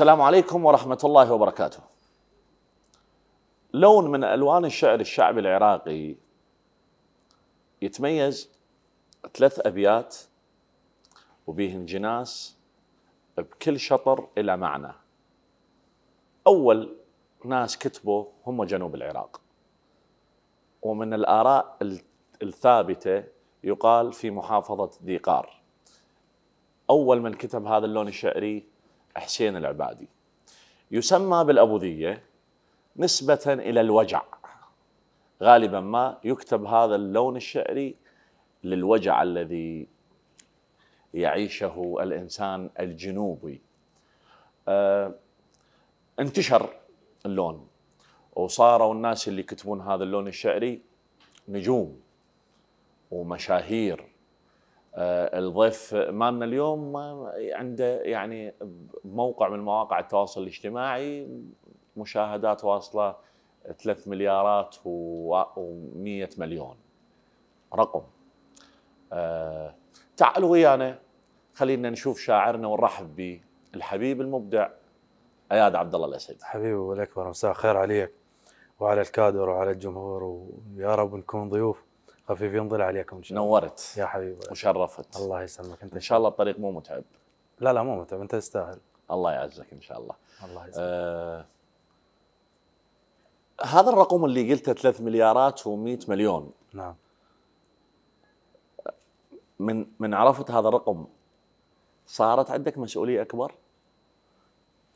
السلام عليكم ورحمة الله وبركاته لون من ألوان الشعر الشعبي العراقي يتميز ثلاث أبيات وبيهن جناس بكل شطر إلى معنى أول ناس كتبوا هم جنوب العراق ومن الآراء الثابتة يقال في محافظة ديقار أول من كتب هذا اللون الشعري حسين العبادي يسمى بالأبوذية نسبة إلى الوجع غالبا ما يكتب هذا اللون الشعري للوجع الذي يعيشه الإنسان الجنوبي أه انتشر اللون وصاروا الناس اللي يكتبون هذا اللون الشعري نجوم ومشاهير آه، الضيف مالنا اليوم عنده يعني موقع من مواقع التواصل الاجتماعي مشاهدات واصله 3 مليارات و100 مليون رقم آه، تعالوا ويانا خلينا نشوف شاعرنا ونرحب به الحبيب المبدع اياد عبد الله الاسد حبيبي ولك مساء خير عليك وعلى الكادر وعلى الجمهور ويا رب نكون ضيوف خفيف ينظل عليكم ان شاء الله نورت يا حبيبي وشرفت الله يسلمك انت ان شاء الله الطريق مو متعب لا لا مو متعب انت تستاهل الله يعزك ان شاء الله الله يسلمك آه هذا الرقم اللي قلته 3 مليارات و100 مليون نعم من من عرفت هذا الرقم صارت عندك مسؤوليه اكبر؟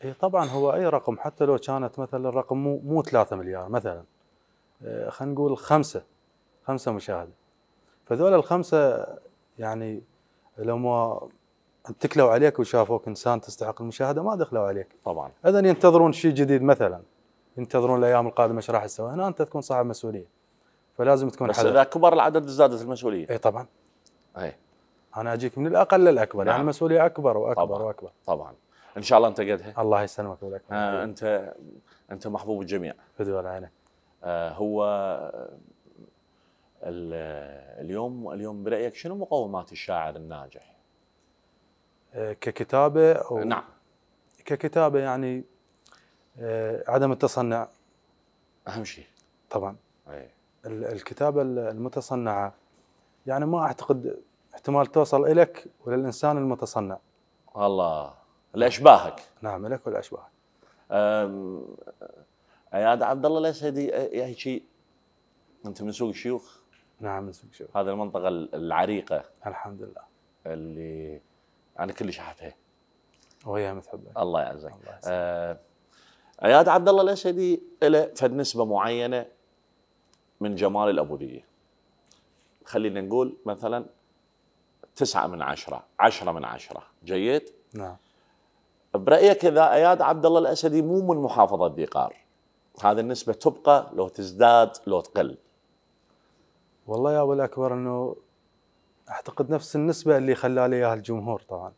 اي طبعا هو اي رقم حتى لو كانت مثلا الرقم مو مو 3 مليار مثلا آه، خلينا نقول خمسه خمسه مشاهده فذول الخمسه يعني لما اتكلوا عليك وشافوك انسان تستحق المشاهده ما دخلوا عليك طبعا اذا ينتظرون شيء جديد مثلا ينتظرون الايام القادمه ايش راح تسوي هنا انت تكون صاحب مسؤوليه فلازم تكون بس اذا كبر العدد زادت المسؤوليه اي طبعا اي انا اجيك من الاقل للاكبر يعني نعم. يعني المسؤوليه اكبر واكبر طبعًا. واكبر طبعا ان شاء الله انت قدها الله يسلمك ولك آه انت انت محبوب الجميع بدون عينك آه هو اليوم اليوم برايك شنو مقومات الشاعر الناجح؟ آه، ككتابه أو نعم ككتابه يعني آه، عدم التصنع اهم شيء طبعا أي. الكتابه المتصنعه يعني ما اعتقد احتمال توصل الك وللانسان المتصنع الله لاشباهك نعم لك ولاشباهك اياد عبد الله الاسدي هيك انت من سوق الشيوخ نعم من سوق شبرا هذه المنطقه العريقه الحمد لله اللي انا كلش احبها وهي متحبه الله يعزك الله يسلمك. آه اياد عبد الله الاسدي له فد نسبه معينه من جمال الابوذيه خلينا نقول مثلا تسعة من عشرة عشرة من عشرة جيد؟ نعم برأيك إذا أياد عبد الله الأسدي مو من محافظة ديقار هذه النسبة تبقى لو تزداد لو تقل والله يا ابو الاكبر انه اعتقد نفس النسبه اللي خلى لي اياها الجمهور طبعا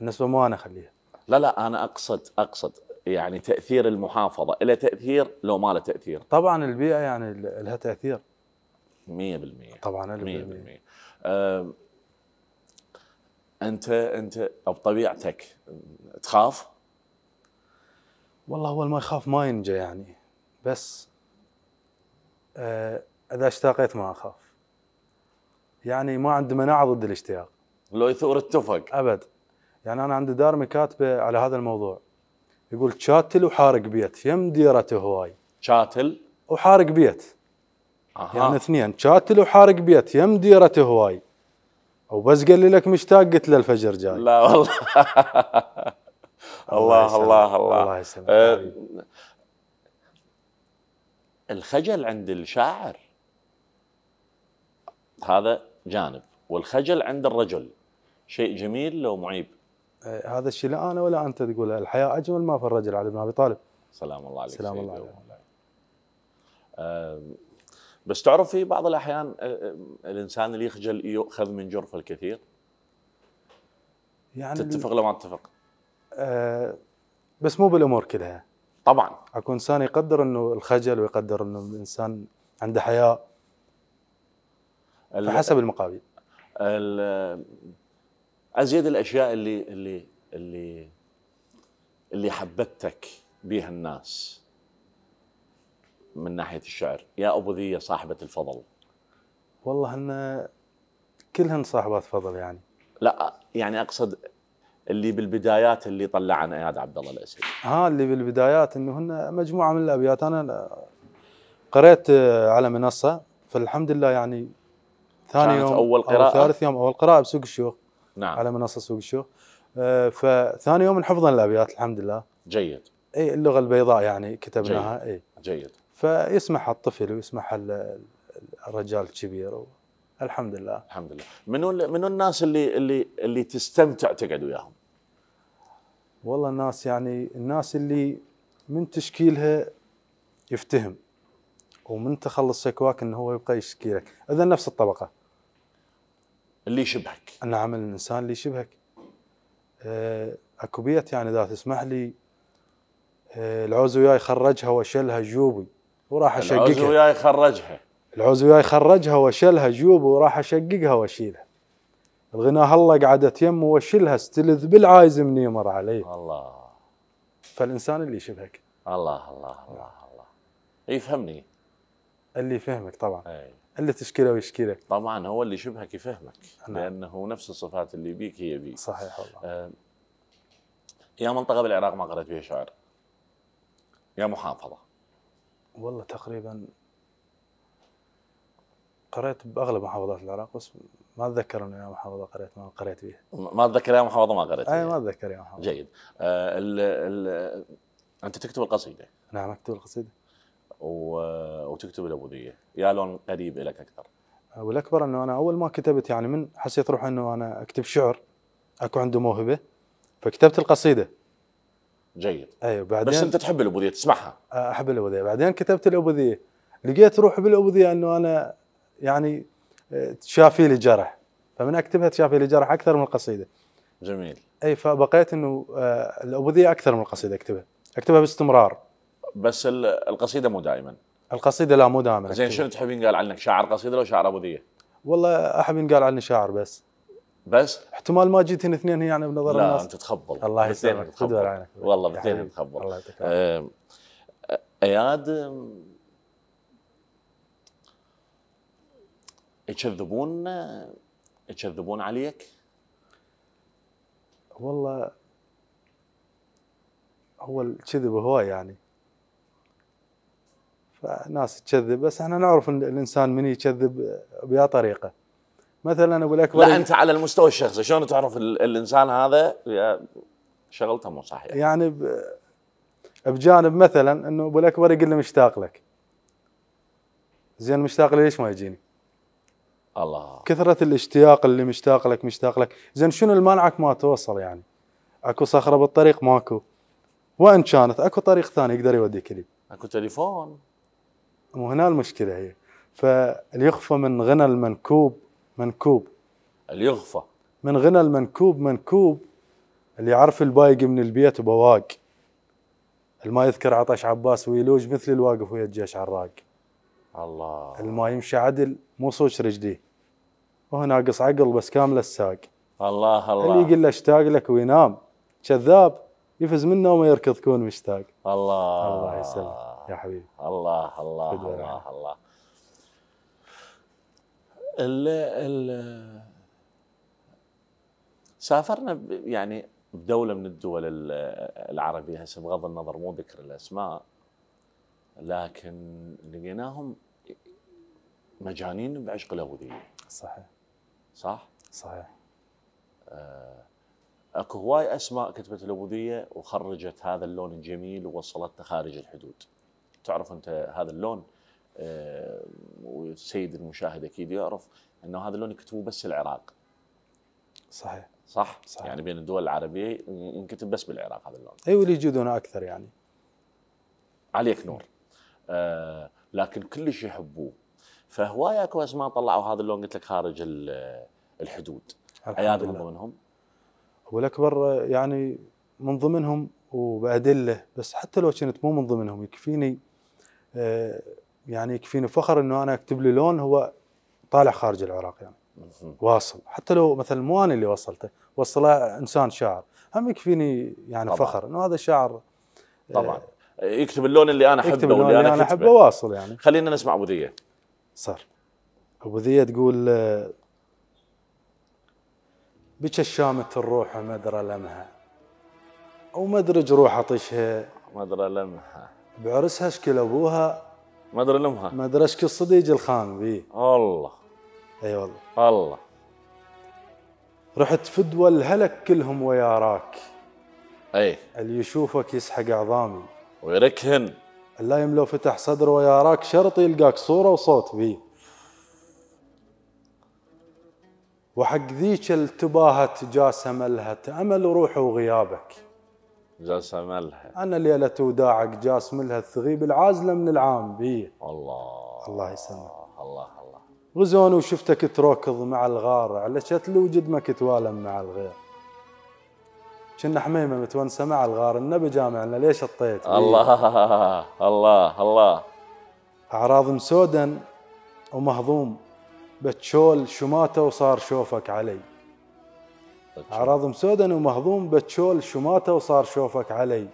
النسبه ما انا اخليها لا لا انا اقصد اقصد يعني تاثير المحافظه له تاثير لو ما له تاثير طبعا البيئه يعني لها تاثير 100% طبعا 100% أه انت انت بطبيعتك تخاف والله هو ما يخاف ما ينجى يعني بس أه اذا اشتاقيت ما اخاف يعني ما عندي مناعه ضد الاشتياق لو يثور اتفق ابد يعني انا عندي دار مكاتبه على هذا الموضوع يقول شاتل وحارق بيت يم ديرته هواي شاتل وحارق بيت أها. يعني اثنين شاتل وحارق بيت يم ديرته هواي او بس قال لي لك مشتاق قلت له الفجر جاي لا والله الله الله الله الله يسلمك أه الخجل عند الشاعر هذا جانب والخجل عند الرجل شيء جميل لو معيب آه، هذا الشيء لا انا ولا انت تقوله الحياه اجمل ما في الرجل علي بن ابي طالب سلام الله عليك سلام الله عليك بس تعرف في بعض الاحيان آه، الانسان اللي يخجل يؤخذ من جرفه الكثير يعني تتفق لو ما تتفق آه بس مو بالامور كلها طبعا اكو انسان يقدر انه الخجل ويقدر انه الانسان عنده حياء حسب المقابل ازيد الاشياء اللي اللي اللي اللي حبتك بها الناس من ناحيه الشعر يا ابو ذي صاحبه الفضل والله ان كلهن صاحبات فضل يعني لا يعني اقصد اللي بالبدايات اللي طلعنا اياد عبد الله الاسدي ها آه، اللي بالبدايات انه هن مجموعه من الابيات انا قريت على منصه فالحمد لله يعني ثاني يوم اول قراءه أو ثالث يوم اول قراءه بسوق الشيوخ نعم على منصه سوق الشيوخ آه فثاني يوم حفظنا الابيات الحمد لله جيد اي اللغه البيضاء يعني كتبناها جيد. اي جيد فيسمعها الطفل ويسمعها الرجال الكبير الحمد لله الحمد لله منو منو الناس اللي اللي اللي تستمتع تقعد وياهم؟ والله الناس يعني الناس اللي من تشكيلها يفتهم ومن تخلص شكواك انه هو يبقى يشكي لك اذا نفس الطبقه اللي يشبهك نعم الانسان اللي يشبهك آه، اكو بيت يعني اذا تسمح لي آه، العوز وياي خرجها وشلها جيوبي وراح اشققها العوز وياي خرجها العوز وياي خرجها وشلها جيوبي وراح اشققها واشيلها الغنى هلا قعدت يم وشلها استلذ بالعايز من يمر علي الله فالانسان اللي يشبهك الله الله الله الله يفهمني اللي يفهمك طبعا أي. لي تشكيله ويشكيله طبعا هو اللي شبهك يفهمك نعم. لانه نفس الصفات اللي بيك هي بيك صحيح والله آه يا منطقه بالعراق ما قرأت فيها شعر يا محافظه والله تقريبا قرأت باغلب محافظات العراق بس ما اتذكر انه يا محافظه قريت ما قريت فيها ما اتذكر يا محافظه ما قريت اي ما اتذكر يا محافظه جيد آه الـ الـ انت تكتب القصيده نعم اكتب القصيده وتكتب الابوذيه يا لون قريب لك اكثر آه، والاكبر انه انا اول ما كتبت يعني من حسيت روحي انه انا اكتب شعر اكو عنده موهبه فكتبت القصيده جيد ايوه بعدين بس انت تحب الابوذيه تسمعها آه، احب الابوذيه بعدين كتبت الابوذيه لقيت روحي بالابوذيه انه انا يعني تشافي آه، لي جرح فمن اكتبها تشافي لي جرح اكثر من القصيده جميل اي فبقيت انه الابوذيه اكثر من القصيده اكتبها اكتبها باستمرار بس القصيده مو دائما القصيده لا مو دائما زين شنو تحب ينقال عنك شاعر قصيده ولا شاعر ابوذيه؟ والله احب ينقال عني شاعر بس بس احتمال ما جيت هنا اثنين يعني بنظر لا الناس لا انت تخبل الله يسلمك تخبل عينك والله بثنين يعني تخبل الله يعطيك آه، اياد يكذبون يكذبون عليك؟ والله هو الكذب هواي يعني فناس تكذب بس احنا نعرف ان الانسان من يكذب بها طريقه مثلا اقول لك لا انت على المستوى الشخصي شلون تعرف الانسان هذا شغلته مو صحيحه يعني بجانب مثلا انه ابو الاكبر يقول لي مشتاق لك زين مشتاق لي ليش ما يجيني؟ الله كثرة الاشتياق اللي مشتاق لك مشتاق لك، زين شنو المانعك ما توصل يعني؟ اكو صخرة بالطريق ماكو وان كانت اكو طريق ثاني يقدر يوديك لي اكو تليفون وهنا المشكله هي فاليخفى من غنى المنكوب منكوب اليغفى من غنى المنكوب منكوب اللي يعرف البايق من البيت بواق الما يذكر عطش عباس ويلوج مثل الواقف ويا الجيش عراق الله الما يمشي عدل مو صوج رجليه وهو ناقص عقل بس كامل الساق الله الله اللي يقول له اشتاق لك وينام كذاب يفز منه وما يركض كون مشتاق الله الله يسلمك يا حبيبي الله الله الله الله, الله. ال ال سافرنا يعني بدوله من الدول العربيه هسه بغض النظر مو ذكر الاسماء لكن لقيناهم مجانين بعشق الاغوذيه صحيح صح؟ صحيح آه، اكو هواي اسماء كتبت الاغوذيه وخرجت هذا اللون الجميل ووصلتنا خارج الحدود تعرف انت هذا اللون آه، والسيد المشاهد اكيد يعرف انه هذا اللون يكتبوه بس العراق صحيح صح؟, صحيح. يعني بين الدول العربيه ينكتب بس بالعراق هذا اللون اي أيوة، واللي يجيدونه اكثر يعني عليك نور آه لكن كلش يحبوه فهوايه اكو اسماء طلعوا هذا اللون قلت لك خارج آه، الحدود من منهم هو الاكبر آه، يعني من ضمنهم وبادله بس حتى لو كنت مو من ضمنهم يكفيني يعني يكفيني فخر انه انا اكتب لي لون هو طالع خارج العراق يعني واصل حتى لو مثلا مو انا اللي وصلته وصله انسان شاعر هم يكفيني يعني طبعا. فخر انه هذا شاعر آه، طبعا يكتب اللون اللي انا احبه واللي اللي انا, أنا احبه واصل يعني خلينا نسمع ابو ذيه صار ابو ذيه تقول آه، بك الشامة الروح مدرى لمها او مدرج روح عطشها مدرى لمها بعرسها شكل ابوها ما ادري لامها ما ادري شكل صديق الخان بي الله اي أيوة والله الله رحت فدوى الهلك كلهم وياراك اي اللي يشوفك يسحق عظامي ويركهن اللايم لو فتح صدره وياراك شرط يلقاك صوره وصوت بي وحق ذيك التباهت جاسم لها تأمل روحه وغيابك جاسة ملها أنا ليلة وداعك جاس ملها الثغيب العازلة من العام بي الله الله يسلمك الله الله غزون وشفتك تركض مع الغار علشت وجد ما توالم مع الغير كنا حميمة متونسة مع الغار النبي جامعنا ليش طيت الله الله الله أعراض مسودا ومهضوم بتشول شماته وصار شوفك علي أعراضهم سوداء ومهضوم بتشول شماته وصار شوفك علي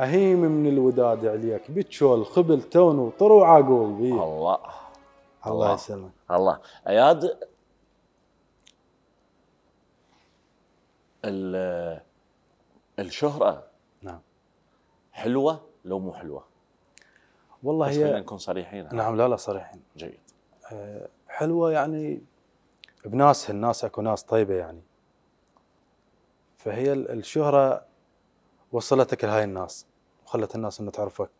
أهيم من الوداد عليك بتشول خبل تون وطروع عقول بي الله الله يسلمك الله اياد الشهره نعم حلوه لو مو حلوه والله بس هي خلينا نكون صريحين نعم لا لا صريحين جيد آه، حلوه يعني بناسها الناس اكو ناس طيبه يعني فهي الشهرة وصلتك لهاي الناس وخلت الناس انه تعرفك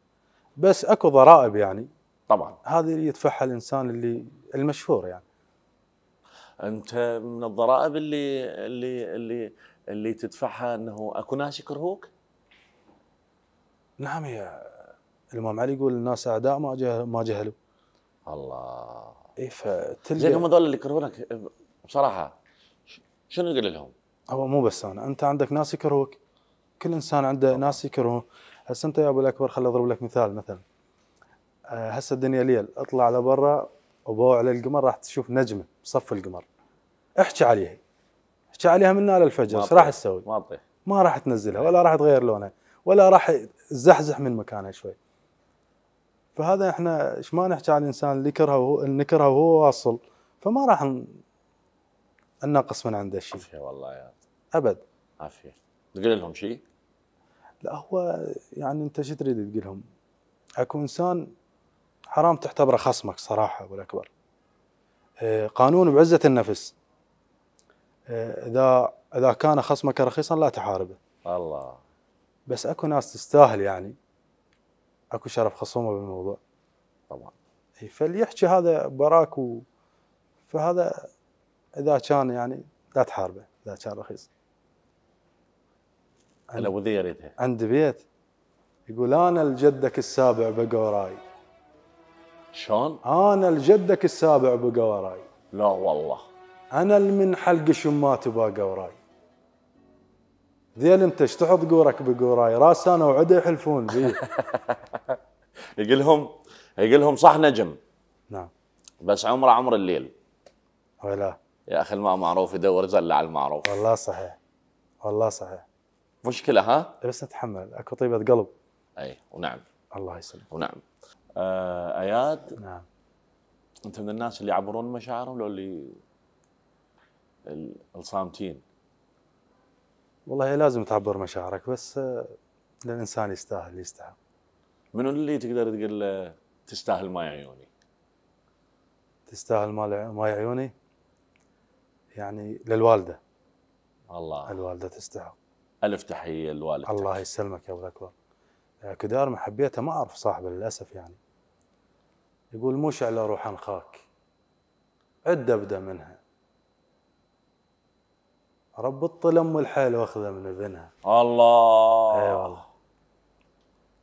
بس اكو ضرائب يعني طبعا هذه اللي يدفعها الانسان اللي المشهور يعني انت من الضرائب اللي اللي اللي اللي تدفعها انه اكو ناس يكرهوك؟ نعم يا الامام علي يقول الناس اعداء ما ما جهلوا الله اي فتلقى زين هم اللي يكرهونك بصراحه شنو نقول لهم؟ هو مو بس انا انت عندك ناس يكرهوك كل انسان عنده ناس يكرهه هسه انت يا ابو الاكبر خل اضرب لك مثال مثلا آه، هسه الدنيا ليل اطلع على برا وبوع على القمر راح تشوف نجمه بصف القمر احكي عليها احكي عليها من على الفجر ايش راح تسوي؟ ما تطيح ما راح تنزلها نعم. ولا راح تغير لونها ولا راح تزحزح من مكانها شوي فهذا احنا ايش ما نحكي عن الانسان اللي كرهه اللي وهو واصل فما راح الناقص من عنده شيء عافيه والله يا ابد عافيه تقول لهم شيء؟ لا هو يعني انت شو تريد تقول لهم؟ اكو انسان حرام تعتبره خصمك صراحه ابو الاكبر آه، قانون بعزه النفس آه، اذا اذا كان خصمك رخيصا لا تحاربه الله بس اكو ناس تستاهل يعني اكو شرف خصومه بالموضوع طبعا فليحكي هذا براك و... فهذا اذا كان يعني لا تحاربه اذا كان رخيص ابو ذي يريدها عند بيت يقول انا لجدك السابع بقى وراي شلون؟ انا لجدك السابع بقى وراي لا والله انا من حلق شمات باقى وراي ذيل انت ايش تحط قورك بقوراي راس انا وعده يحلفون بي يقول لهم يقول لهم صح نجم نعم بس عمره عمر الليل ولا يا اخي الماء معروف يدور زل على المعروف والله صحيح والله صحيح مشكله ها إيه، بس نتحمل اكو طيبه قلب اي ونعم الله يسلمك ونعم آه اياد نعم انت من الناس اللي يعبرون مشاعرهم لو اللي الصامتين والله لازم تعبر مشاعرك بس الانسان آه، يستاهل يستحق منو اللي تقدر تقول له تستاهل ماي عيوني تستاهل ماي عيوني يعني للوالده الله الوالده تستحق الف تحيه للوالد الله يسلمك يا ابو الاكبر كدار محبيته ما اعرف صاحبه للاسف يعني يقول مش على روح انخاك عد ابدا منها رب الطلم الحيل واخذه من ابنها الله اي أيوة والله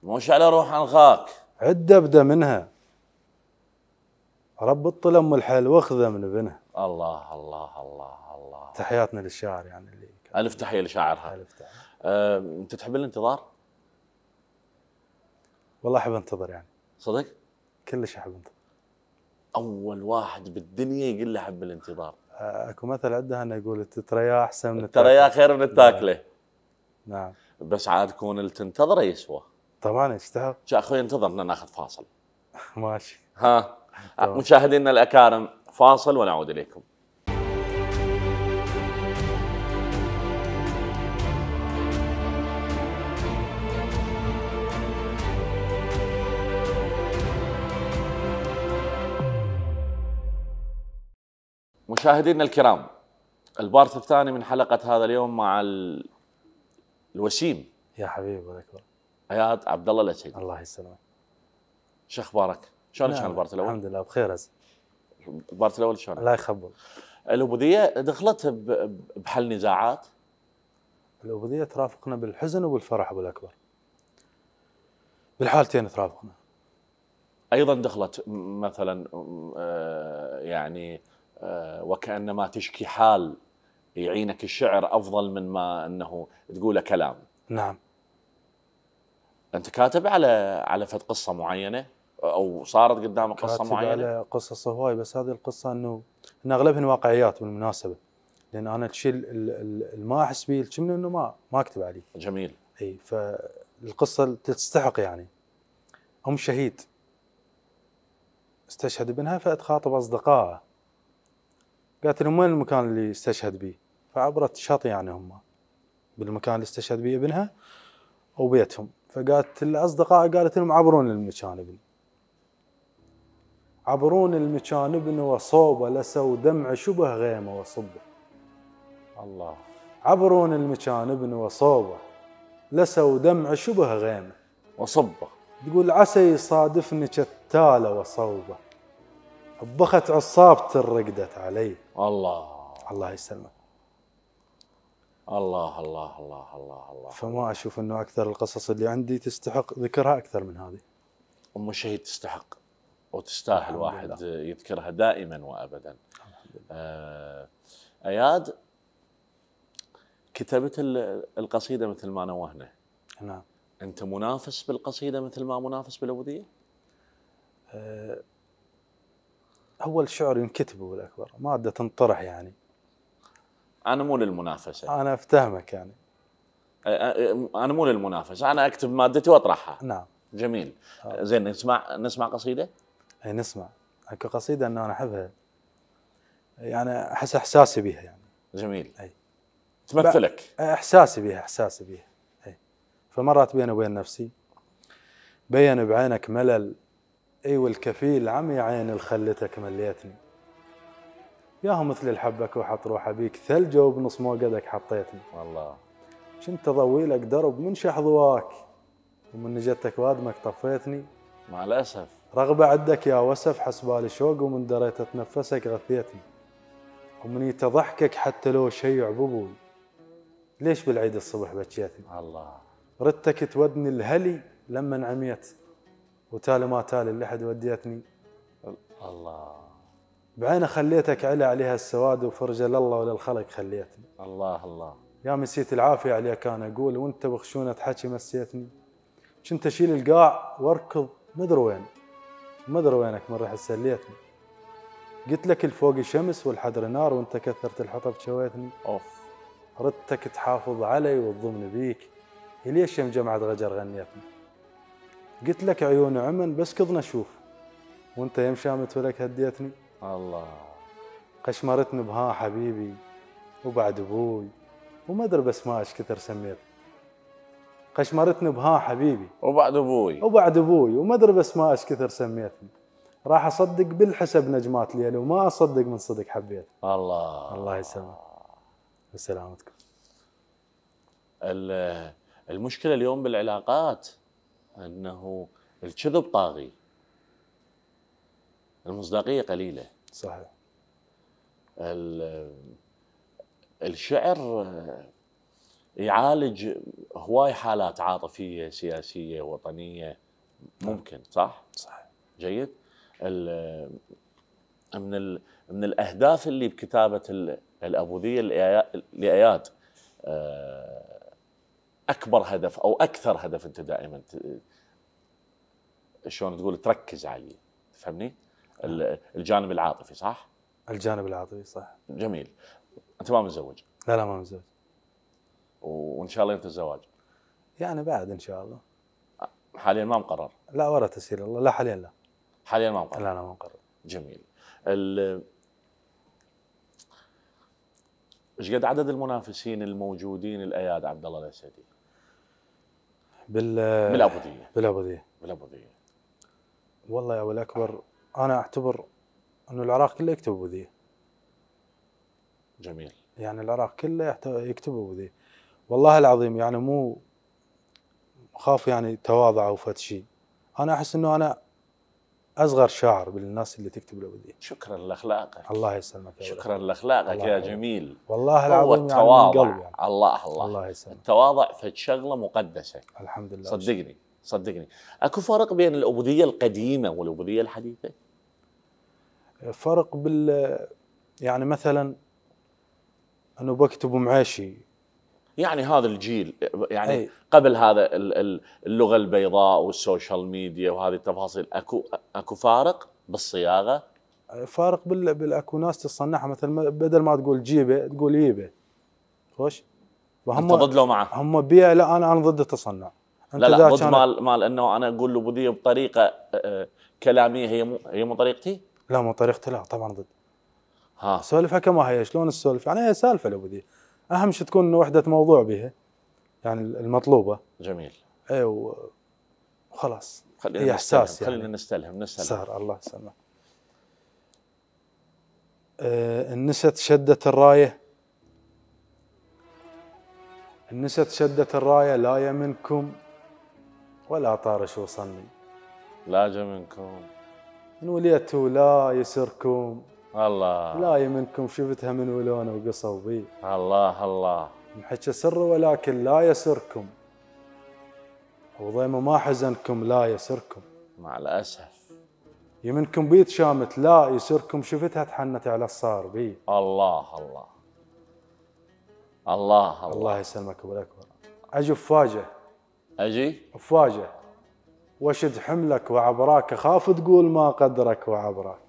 مش على روح انخاك عد ابدا منها ربط الام الحل واخذه من ابنه الله الله الله الله تحياتنا للشاعر يعني اللي الف تحيه لشاعرها الف تحيه أه، انت تحب الانتظار؟ والله احب انتظر يعني صدق؟ كلش احب انتظر اول واحد بالدنيا يقول له احب الانتظار أه، اكو مثل عندها انه يقول تتريا احسن من التريا خير من التاكله نعم بس عاد كون اللي تنتظره يسوى طبعا يستحق اخوي انتظرنا ناخذ فاصل ماشي ها آه، مشاهدينا الأكارم فاصل ونعود إليكم مشاهدينا الكرام البارت الثاني من حلقة هذا اليوم مع ال... الوسيم يا حبيبي الله عياد اياد عبد الله الاسعدي الله يسلمك شو اخبارك؟ شلون نعم، كان البارت الاول؟ الحمد لله بخير هسه البارت الاول شلون؟ الله يخبر العبوديه دخلت بحل نزاعات العبوديه ترافقنا بالحزن وبالفرح ابو الاكبر بالحالتين ترافقنا ايضا دخلت مثلا آه، يعني آه، وكانما تشكي حال يعينك الشعر افضل من ما انه تقوله كلام نعم انت كاتب على على فد قصه معينه او صارت قدامك قصه معينه؟ قصص هواي بس هذه القصه انه ان اغلبهن واقعيات بالمناسبه لان انا الشيء اللي ما احس به كنا انه ما ما اكتب عليه جميل اي فالقصه تستحق يعني ام شهيد استشهد ابنها فاتخاطب اصدقائه قالت لهم وين المكان اللي استشهد به؟ فعبرت شاطئ يعني هم بالمكان اللي استشهد به ابنها وبيتهم فقالت الاصدقاء قالت لهم عبرون المكان ابني عبرون المكان ابن وصوبة لسو دمع شبه غيمة وصبة الله عبرون المكان ابن وصوبة لسو دمع شبه غيمة وصبة تقول عسى يصادفني كتالة وصوبة طبخت عصابه رقدت علي الله الله يسلمك الله الله الله الله الله فما اشوف انه اكثر القصص اللي عندي تستحق ذكرها اكثر من هذه ام الشهيد تستحق وتستاهل واحد لله. يذكرها دائما وابدا آه اياد كتبت القصيده مثل ما نوهنا نعم انت منافس بالقصيده مثل ما منافس بالعبوديه آه اول شعر ينكتب هو الاكبر ماده تنطرح يعني انا مو للمنافسه انا افتهمك يعني آه، آه، آه، انا مو للمنافسه انا اكتب مادتي واطرحها نعم جميل زين نسمع نسمع قصيده إيه، نسمع اكو قصيده انه انا احبها يعني احس احساسي بها يعني جميل اي تمثلك إيه، احساسي بها احساسي بها اي فمرات بيني وبين نفسي بين بعينك ملل اي والكفيل عم يا عين الخلتك مليتني ياهو مثل الحبك وحط روحه بيك ثلجه وبنص موقدك حطيتني والله كنت اضوي لك درب من شحظواك ومن نجتك وادمك طفيتني مع الاسف رغبة عندك يا وسف حسبالي شوق ومن دريت اتنفسك غثيتني ومن يتضحكك حتى لو شيع ببوي ليش بالعيد الصبح بكيتني الله ردتك تودني الهلي لما انعميت وتالي ما تالي اللحد وديتني الله بعين خليتك على عليها السواد وفرجة لله وللخلق خليتني الله الله يا مسيت العافية عليك أنا أقول وأنت بخشونة حكي مسيتني كنت أشيل القاع وأركض مدري وين ما ادري وينك من رحت سليتني قلت لك الفوق شمس والحدر نار وانت كثرت الحطب شويتني اوف ردتك تحافظ علي وتضمن بيك ليش يوم جمعة غجر غنيتني قلت لك عيون عمن بس كضنا اشوف وانت يم شامت ولك هديتني الله قشمرتني بها حبيبي وبعد ابوي وما ادري بس ما ايش كثر سميتني قشمرتني بها حبيبي وبعد ابوي وبعد ابوي وما ادري بس ما ايش كثر سميتني راح اصدق بالحسب نجمات ليلي وما اصدق من صدق حبيت الله الله يسلمك وسلامتكم المشكله اليوم بالعلاقات انه الكذب طاغي المصداقيه قليله صحيح الشعر يعالج هواي حالات عاطفيه سياسيه وطنيه نعم. ممكن صح؟ صح جيد؟ من ال من الاهداف اللي بكتابه الابوذيه لاياد آه، اكبر هدف او اكثر هدف انت دائما شلون تقول تركز عليه تفهمني؟ نعم. الجانب العاطفي صح؟ الجانب العاطفي صح جميل انت ما متزوج؟ لا لا ما متزوج وان شاء الله ينتهي الزواج؟ يعني بعد ان شاء الله حاليا ما مقرر لا ورا تسهيل الله لا حاليا لا حاليا ما مقرر لا لا ما مقرر جميل ال ايش قد عدد المنافسين الموجودين الاياد عبد الله الاسدي؟ بال بالعبوديه بالعبوديه بالعبوديه والله يا ابو الاكبر انا اعتبر انه العراق كله يكتب ابوديه جميل يعني العراق كله يكتب ابوديه والله العظيم يعني مو خاف يعني تواضع او فد شيء انا احس انه انا اصغر شاعر بالناس اللي تكتب الابديه شكرا لاخلاقك الله يسلمك شكرا لاخلاقك يا جميل والله العظيم هو يعني التواضع يعني, يعني الله الله الله يسلمك التواضع فد شغله مقدسه الحمد لله صدقني صدقني اكو فرق بين العبوديه القديمه والعبوديه الحديثه فرق بال يعني مثلا انه بكتب معيشي يعني هذا الجيل يعني أي. قبل هذا اللغه البيضاء والسوشيال ميديا وهذه التفاصيل اكو اكو فارق بالصياغه فارق بال بالاكو ناس تصنعها مثلا بدل ما تقول جيبه تقول ييبه خوش وهم ضد لو معه هم بيها لا انا انا ضد التصنع لا لا ضد مال مال انه انا اقول له بدي بطريقه آه، كلاميه هي مو هي مو طريقتي؟ لا مو طريقتي لا طبعا ضد ها سولفها كما هي شلون السولف يعني هي سالفه لو بدي اهم شيء تكون وحده موضوع بها يعني المطلوبه جميل ايوه وخلاص خلينا هي احساس يعني. خلينا نستلهم نستلهم سهر الله يسلمك آه النست شدت الرايه النست شدت الرايه لا يمنكم ولا طارش وصلني لا جا منكم من وليته لا يسركم الله لا منكم شفتها من ولونه وقصوا بي الله الله محكى سر ولكن لا يسركم وضيمه ما حزنكم لا يسركم مع الاسف يمنكم بيت شامت لا يسركم شفتها تحنت على الصار بي الله الله الله الله, الله يسلمك ابو الاكبر اجي فاجه اجي فاجه واشد حملك وعبراك خاف تقول ما قدرك وعبراك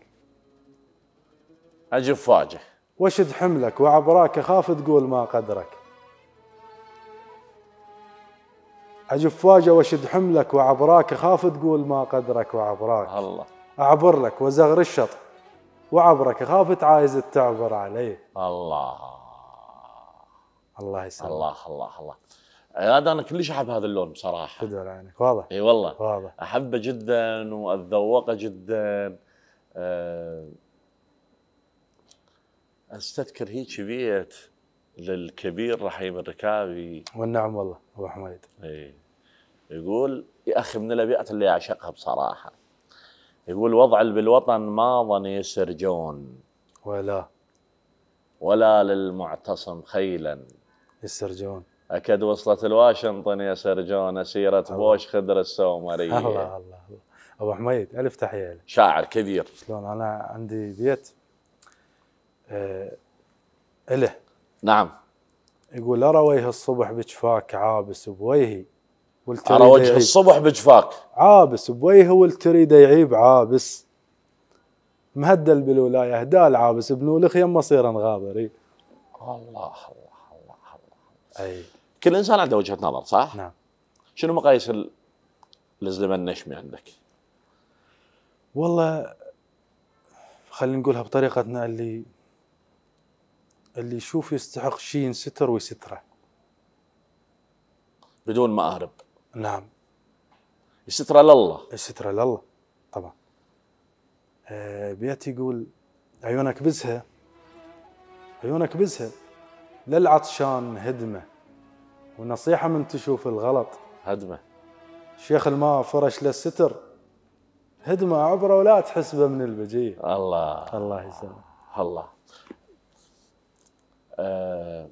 اجف فاجه وشد حملك وعبراك اخاف تقول ما قدرك اجف واجه وشد حملك وعبراك اخاف تقول ما قدرك وعبراك الله اعبر لك وزغر الشط وعبرك اخاف تعايز تعبر عليه الله الله يسلمك الله الله الله هذا انا كلش احب هذا اللون بصراحه تدور عينك واضح اي والله واضح احبه جدا واتذوقه جدا أه استذكر هيك بيت للكبير رحيم الركابي والنعم والله ابو حميد اي يقول يا اخي من الابيات اللي اعشقها بصراحه يقول وضع بالوطن ما ظن يسرجون ولا ولا للمعتصم خيلا يسرجون اكد وصلت الواشنطن يا سرجون اسيره الله. بوش خدر السومريه الله الله الله ابو حميد الف تحيه لك شاعر كبير شلون انا عندي بيت آه، إله نعم يقول أرى وجه الصبح بجفاك عابس بوجهي أرى وجه الصبح بجفاك عابس بوجهه والتريده يعيب عابس مهدل بالولاية هدال عابس بنو يما صيرا غابري الله الله الله الله أي كل إنسان عنده وجهة نظر صح؟ نعم شنو مقاييس الزلمة النشمي عندك؟ والله خلينا نقولها بطريقتنا اللي اللي يشوف يستحق شيء ينستر ويستره بدون ما اهرب نعم يستره لله يستره لله طبعا آه بيت يقول عيونك بزها عيونك بزها للعطشان هدمه ونصيحه من تشوف الغلط هدمه شيخ الماء فرش له الستر هدمه عبره ولا تحسبه من البجيه الله الله يسلمك الله آه،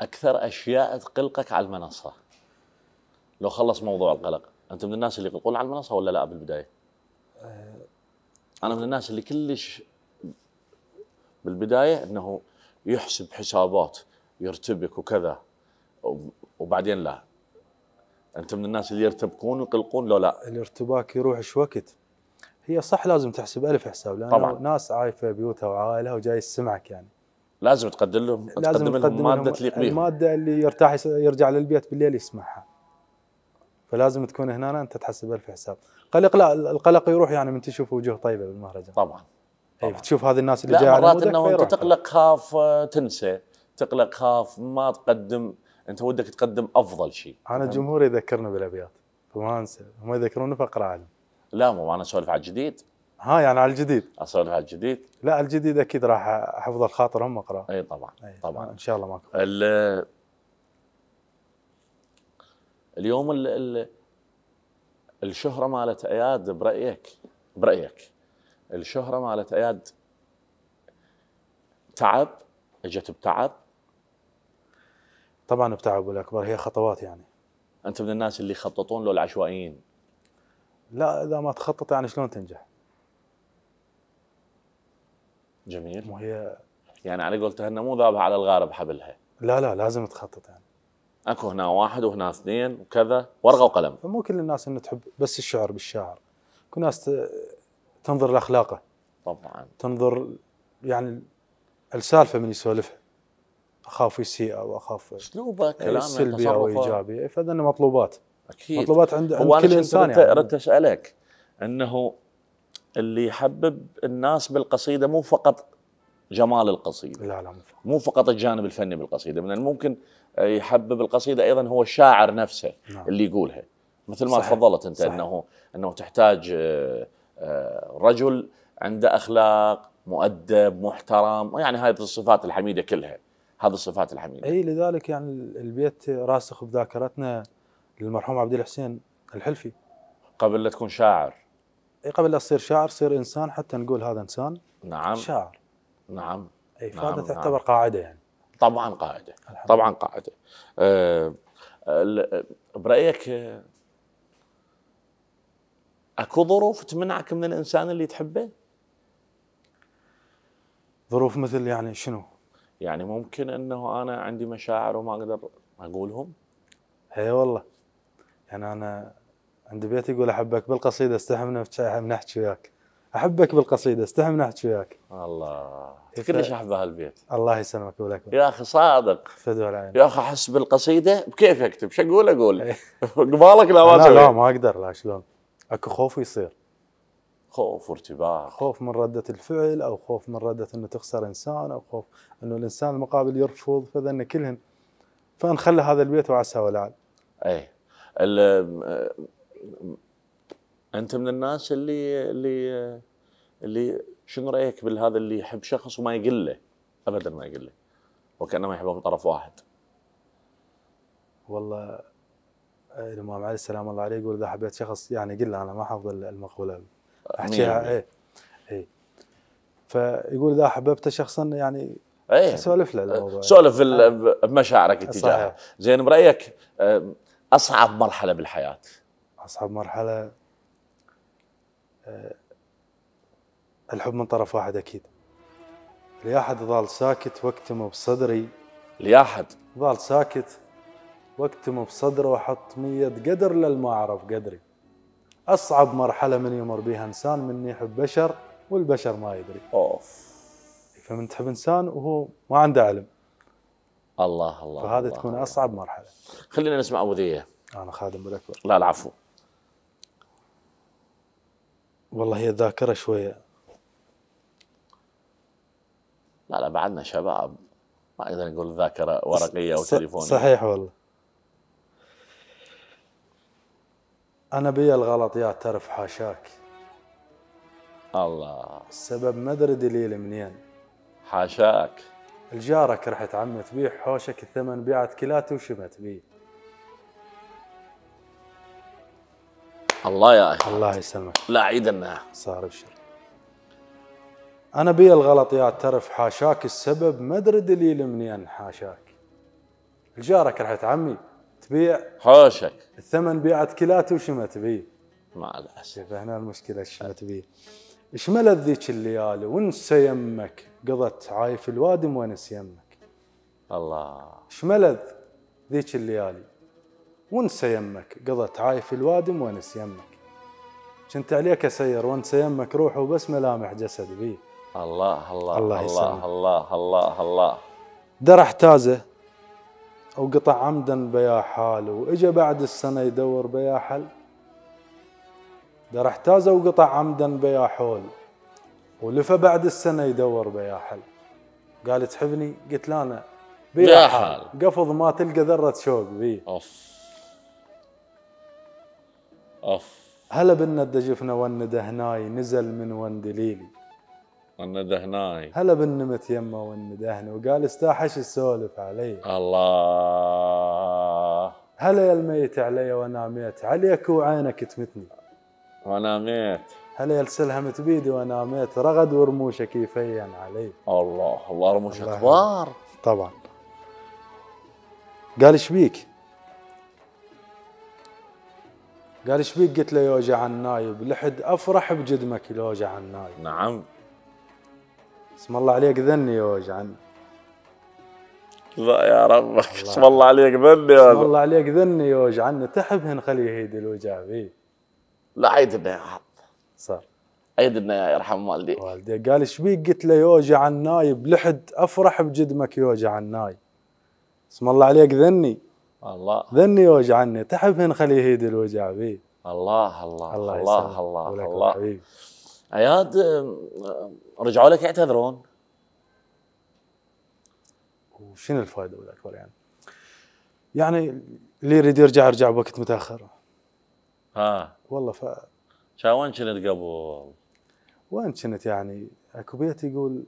اكثر اشياء تقلقك على المنصه لو خلص موضوع القلق انت من الناس اللي يقلقون على المنصه ولا لا بالبدايه انا من الناس اللي كلش بالبدايه انه يحسب حسابات يرتبك وكذا وبعدين لا انت من الناس اللي يرتبكون ويقلقون لو لا الارتباك يروح ايش وقت هي صح لازم تحسب ألف حساب لأن طبعا ناس عايفة بيوتها وعائلها وجاي تسمعك يعني لازم تقدم لهم لازم تقدم لهم مادة تليق بهم المادة اللي يرتاح يرجع للبيت بالليل يسمعها فلازم تكون هنا أنت تحسب ألف حساب قلق لا القلق يروح يعني من تشوف وجوه طيبة بالمهرجان طبعا إيه، طبعا تشوف هذه الناس اللي جايه على مرات انه انت تقلق خاف آه، تنسى تقلق خاف ما تقدم انت ودك تقدم افضل شيء انا جمهوري يذكرنا بالابيات فما انسى هم يذكروني فاقرا عنهم لا مو انا اسولف على الجديد ها يعني على الجديد اسولف على الجديد لا الجديد اكيد راح احفظ الخاطر هم اقرا اي طبعا أي طبعا ان شاء الله ماكو اليوم ال ال الشهره مالت اياد برايك برايك الشهره مالت اياد تعب اجت بتعب طبعا بتعب والاكبر هي خطوات يعني انت من الناس اللي يخططون له العشوائيين لا اذا ما تخطط يعني شلون تنجح جميل وهي يعني على قولتها انه مو ذابها على الغارب حبلها لا لا لازم تخطط يعني اكو هنا واحد وهنا اثنين وكذا ورقه وقلم مو كل الناس انه تحب بس الشعر بالشاعر كل الناس تنظر لاخلاقه طبعا تنظر يعني السالفه من يسولفها اخاف يسيء او اخاف اسلوبه كلامه سلبي او ايجابي فهذا مطلوبات اكيد مطلوبات عند, عند كل انسان يعني اردت اسالك انه اللي يحبب الناس بالقصيده مو فقط جمال القصيده لا لا مو فقط مو فقط الجانب الفني بالقصيده من الممكن آه، يحبب القصيده ايضا هو الشاعر نفسه نعم. اللي يقولها مثل ما صحيح. تفضلت انت صحيح. انه انه تحتاج آه، آه، رجل عنده اخلاق مؤدب محترم يعني هذه الصفات الحميده كلها هذه الصفات الحميده اي لذلك يعني البيت راسخ بذاكرتنا للمرحوم عبد الحسين الحلفي قبل لا تكون شاعر اي قبل لا تصير شاعر صير انسان حتى نقول هذا انسان نعم شاعر نعم اي نعم، فهذا نعم. تعتبر قاعده يعني طبعا قاعده طبعا قاعده أه برايك اكو ظروف تمنعك من الانسان اللي تحبه؟ ظروف مثل يعني شنو؟ يعني ممكن انه انا عندي مشاعر وما اقدر اقولهم؟ اي والله يعني انا عند بيتي يقول احبك بالقصيده استحي من احكي وياك احبك بالقصيده استحي من احكي وياك الله كلش احب هالبيت الله يسلمك ولك يا اخي صادق فدوى العين يا اخي احس بالقصيده بكيف اكتب شو اقول اقول إيه. قبالك لا ما لا ما اقدر لا شلون اكو خوف يصير خوف وارتباك خوف من ردة الفعل او خوف من ردة انه تخسر انسان او خوف انه الانسان المقابل يرفض فذن كلهن فنخلي هذا البيت وعسى ولعل اي انت من الناس اللي اللي اللي شنو رايك بالهذا اللي يحب شخص وما يقل له ابدا ما يقل له ما يحبه من طرف واحد والله الامام إيه، علي السلام الله عليه يقول اذا حبيت شخص يعني قل له انا ما حافظ المقوله احكيها اي اي إيه. فيقول اذا حببت شخصا يعني ايه سولف له الموضوع سولف آه. بمشاعرك تجاهه زين برايك آه، اصعب مرحله بالحياه اصعب مرحله آه، الحب من طرف واحد اكيد لي احد ظل ساكت واكتمه بصدري لي احد ظل ساكت واكتمه بصدره واحط مية قدر للما اعرف قدري اصعب مرحله من يمر بها انسان من يحب بشر والبشر ما يدري اوف فمن تحب انسان وهو ما عنده علم الله الله فهذه الله تكون الله. اصعب مرحله خلينا نسمع ابو ذيه انا خادم بالاكبر لا العفو والله هي الذاكره شويه لا لا بعدنا شباب ما اقدر نقول ذاكره ورقيه او تليفون صحيح والله انا بيا الغلط يا ترف حاشاك الله السبب ما ادري دليل منين حاشاك الجارك رحت عمه تبيع حوشك الثمن بيعت كلاته وشمت بيه الله يا أخي الله يسلمك لا عيدنا صار الشر انا بي الغلط يا ترف حاشاك السبب ما ادري دليل منين حاشاك الجارك رحت عمي تبيع حوشك الثمن بيعت كلاته وشمت بيه مع الاسف هنا المشكله شمت بيه شملت ذيك الليالي ونسى يمك قضت عايف الوادم ونسى يمك الله شملذ ذيك الليالي ونسى يمك قضت عايف الوادم ونسى يمك كنت عليك اسير وانسى يمك روح وبس ملامح جسد بي الله الله الله الله الله الله الله درح تازه وقطع عمدا بيا حاله واجا بعد السنه يدور بيا حل در راح تازه وقطع عمدا بيا حول ولفى بعد السنه يدور بيا حل قال تحبني قلت له انا بيا حال قفض ما تلقى ذره شوق بي اوف اوف هلا بالندى جفنا والندى هناي نزل من وندليلي والندى هناي هلا بالنمت يمه والندى هنا وقال استاحش السولف علي الله هلا يا الميت علي وانا ميت عليك وعينك تمتني وناميت هليل سلهمت بيدي وناميت رغد ورموشة كيفيا علي الله الله رموشة كبار طبعا قال ايش بيك؟ قال ايش بيك؟ قلت له يوجع النايب لحد افرح بجدمك يوجع النايب نعم اسم الله عليك ذني يوجع لا يا ربك اسم الله عليك ذني اسم الله عليك ذني يوجع تحبهن خليه يهيد الوجع فيه لا عيدنا يا عب صار عيدنا يا يرحم والدي والدي قال ايش بيك قلت له يوجع الناي بلحد افرح بجدمك يوجع الناي اسم الله عليك ذني الله ذني يوجعني هن خليه يهيد الوجع بيه الله الله الله الله الله, الله, الله, اياد رجعوا لك يعتذرون وشنو الفائده اكبر يعني؟ يعني اللي يريد يرجع يرجع بوقت متاخر ها. آه. والله ف شا وين كنت قبل؟ وين كنت يعني اكو بيت يقول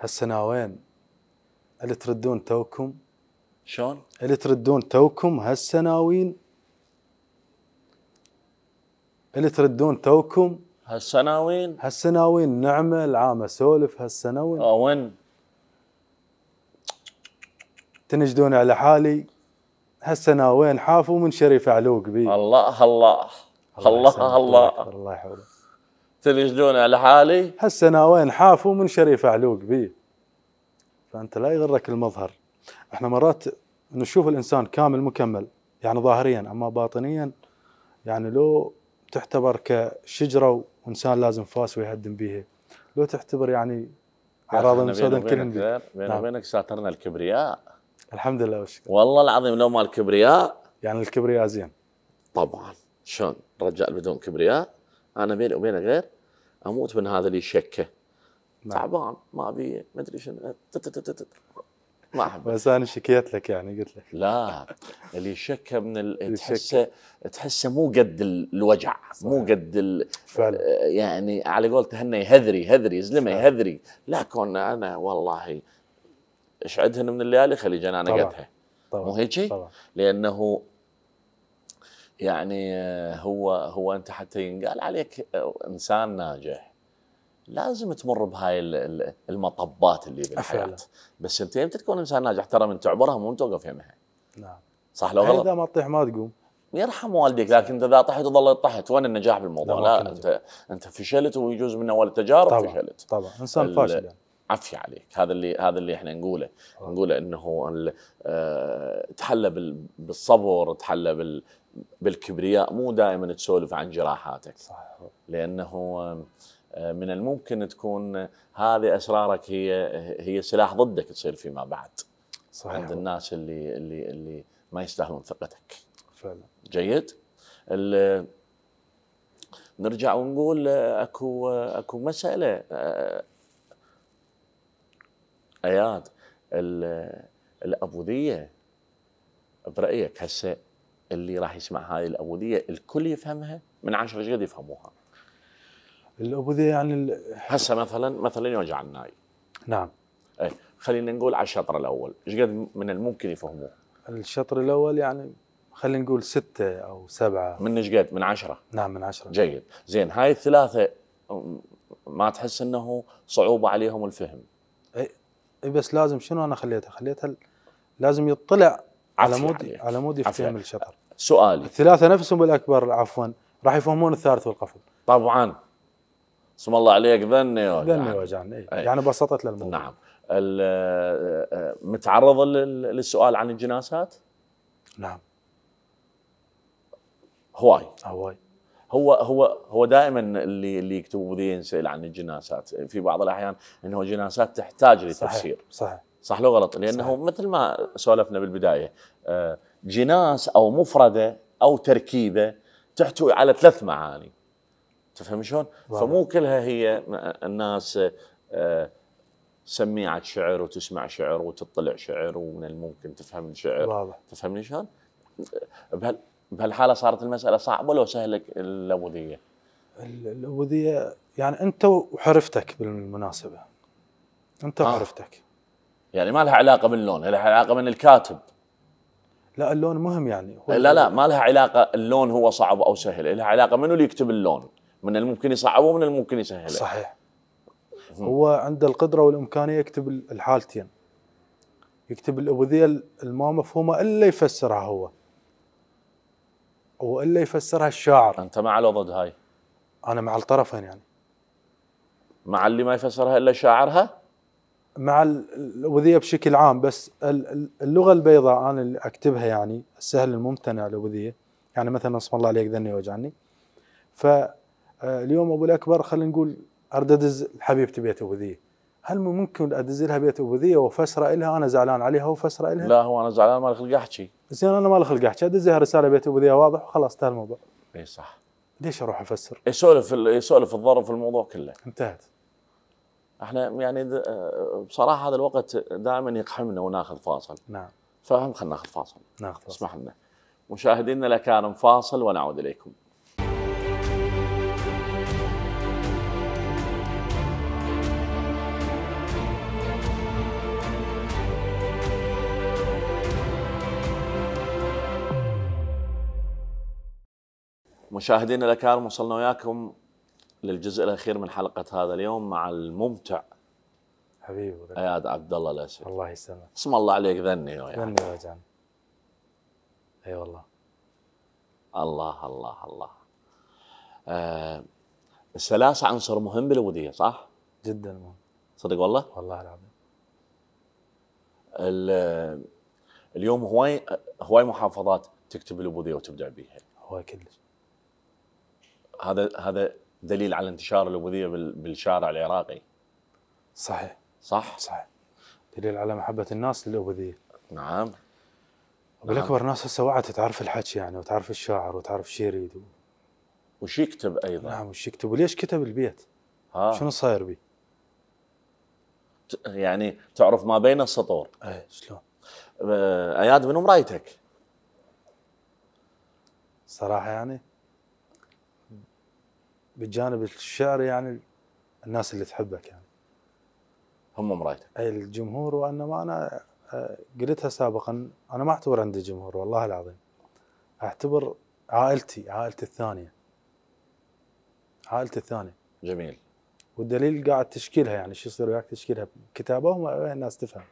هالسناوين اللي تردون توكم شلون؟ اللي تردون توكم هالسناوين اللي تردون توكم هالسناوين هالسناوين نعمه العامه سولف هالسناوين اه وين؟ تنجدون على حالي هسه ناوين حافو من شريف علوق بي الله الله الله الله الله يحفظك تلجدون على حالي هسه ناوين حافو من شريف علوق بي فانت لا يغرك المظهر احنا مرات نشوف الانسان كامل مكمل يعني ظاهريا اما باطنيا يعني لو تعتبر كشجره وانسان لازم فاس ويهدم بيها لو تعتبر يعني اعراض سوداء كلهم بيني وبينك ساترنا الكبرياء الحمد لله والشكر والله العظيم لو مال كبرياء يعني الكبرياء زين طبعا شلون رجال بدون كبرياء انا بيني وبينه غير اموت من هذا اللي يشكه نعم. تعبان ما ابي ما ادري شنو ما احب بس انا شكيت لك يعني قلت لك لا اللي شكه من ال... تحسه تحسه مو قد الوجع صحيح. مو قد ال... فعلا. يعني على قولته انه يهذري هذري يزلمه يهذري لا كون انا والله اشعدهن من الليالي خلي جنانه قدها مو هيك لانه يعني آه، هو هو انت حتى ينقال عليك آه، انسان ناجح لازم تمر بهاي المطبات اللي بالحياه أفعلا. بس انت يمتى تكون انسان ناجح ترى من تعبرها مو توقف يمها نعم صح لو غلط اذا ما تطيح ما تقوم يرحم والديك لكن اذا طحت وظلت طحت وين النجاح بالموضوع؟ لا, لا انت انت فشلت ويجوز من اول التجارب طبعًا فشلت طبعا انسان فاشل يعني. عافيه عليك هذا اللي هذا اللي احنا نقوله آه. نقوله انه آه، تحلى بالصبر تحلى بال بالكبرياء مو دائما تسولف عن جراحاتك صحيح. لانه آه، من الممكن تكون هذه اسرارك هي هي سلاح ضدك تصير فيما بعد صحيح. عند الناس اللي اللي اللي ما يستاهلون ثقتك فعلا جيد نرجع ونقول اكو اكو مساله اياد الابوذيه برايك هسه اللي راح يسمع هاي الابوذيه الكل يفهمها من عشرة ايش قد يفهموها؟ الابوذيه يعني ال... هسه مثلا مثلا يوجع الناي نعم اي خلينا نقول على الشطر الاول ايش قد من الممكن يفهموه؟ الشطر الاول يعني خلينا نقول ستة أو سبعة من ايش قد؟ من عشرة نعم من عشرة جيد زين هاي الثلاثة ما تحس أنه صعوبة عليهم الفهم إيه بس لازم شنو انا خليتها؟ خليتها لازم يطلع على مود على مود يفهم الشطر سؤالي الثلاثه نفسهم الاكبر عفوا راح يفهمون الثالث والقفل طبعا اسم الله عليك ذني وجعني ذني وجعني يعني, يعني بسطت للموضوع نعم آه، متعرض للسؤال عن الجناسات؟ نعم هواي هواي هو هو هو دائما اللي اللي يكتبوا بذي ينسال عن الجنازات في بعض الاحيان انه جنازات تحتاج لتفسير صحيح صح لو غلط لانه صحيح. مثل ما سولفنا بالبدايه آه، جناس او مفرده او تركيبه تحتوي على ثلاث معاني تفهم شلون؟ فمو كلها هي الناس آه، سميعة شعر وتسمع شعر وتطلع شعر ومن الممكن تفهم الشعر واضح تفهمني شلون؟ بهالحاله صارت المساله صعبه لو سهلك الابوذيه؟ الابوذيه يعني انت وحرفتك بالمناسبه انت آه. وحرفتك يعني ما لها علاقه باللون لها علاقه من الكاتب لا اللون مهم يعني هو لا لا ما لها علاقه اللون هو صعب او سهل لها علاقه منو اللي يكتب اللون من الممكن يصعبه ومن الممكن يسهله صحيح هم. هو عنده القدره والامكانيه يكتب الحالتين يكتب الابوذيه ما مفهومه الا يفسرها هو والا يفسرها الشاعر انت مع ولا ضد هاي؟ انا مع الطرفين يعني مع اللي ما يفسرها الا شاعرها؟ مع الوذيه بشكل عام بس اللغه البيضاء انا اللي اكتبها يعني السهل الممتنع الوذيه يعني مثلا اسم الله عليك ذني وجعني فاليوم آه، ابو الاكبر خلينا نقول ارد ادز حبيبتي بيت وذيه هل ممكن ادز لها بيت وذيه وفسره لها انا زعلان عليها وفسره لها؟ لا هو انا زعلان ما خلق احكي زين انا ما لي خلق احكي ادزها رساله بيت ابو واضح وخلاص انتهى الموضوع. اي صح. ليش اروح افسر؟ يسولف يسولف الضرب في الموضوع كله. انتهت. احنا يعني آه، بصراحه هذا الوقت دائما يقحمنا وناخذ فاصل. نعم. فهم خلينا ناخذ فاصل. ناخذ فاصل. اسمح لنا. مشاهدينا الأكارم فاصل ونعود إليكم مشاهدينا الأكارم وصلنا وياكم للجزء الأخير من حلقة هذا اليوم مع الممتع حبيبي اياد عبد الله الاسد الله يسلمك اسم الله عليك ذني ذني يا جان اي أيوة والله الله الله الله آه السلاسه عنصر مهم بالوديه صح؟ جدا مهم صدق والله؟ والله العظيم اليوم هواي هواي محافظات تكتب الابوديه وتبدع بيها هواي كلش هذا هذا دليل على انتشار الابوذيه بالشارع العراقي صحيح صح صحيح دليل على محبه الناس للابوذيه نعم بالاكبر ناس هسه وعدت تعرف الحكي يعني وتعرف الشاعر وتعرف شو يريد و... وش يكتب ايضا نعم وش يكتب وليش كتب البيت ها. شنو صاير بيه يعني تعرف ما بين السطور اي شلون آه، اياد من مرايتك صراحه يعني بالجانب الشعري يعني الناس اللي تحبك يعني هم مرايتك اي الجمهور وانما انا آه، قلتها سابقا انا ما اعتبر عندي جمهور والله العظيم اعتبر عائلتي عائلتي الثانيه عائلتي الثانيه جميل والدليل قاعد تشكيلها يعني شو يصير وياك تشكيلها كتابهم الناس تفهم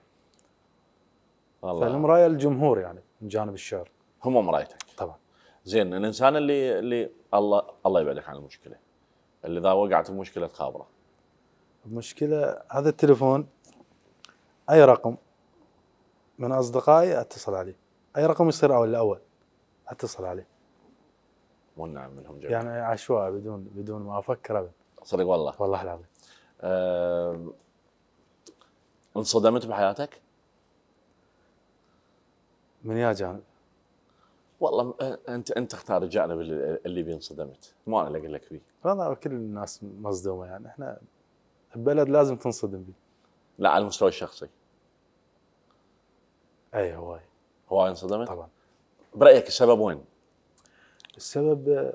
والله فالمرايه الجمهور يعني من جانب الشعر هم مرايتك طبعا زين الانسان اللي اللي الله الله يبعدك عن المشكله اللي ذا وقعت بمشكله تخابره؟ المشكله هذا التليفون اي رقم من اصدقائي اتصل عليه اي رقم يصير اول الاول اتصل عليه والنعم منهم جميعا يعني عشوائي بدون بدون ما افكر ابدا صدق والله والله العظيم أه... انصدمت بحياتك؟ من يا جانب والله انت انت اختار الجانب اللي بينصدمت مو انا اللي اقول لك فيه والله كل الناس مصدومه يعني احنا بلد لازم تنصدم بيه لا على المستوى الشخصي اي هواي هواي انصدمت؟ طبعا برايك السبب وين؟ السبب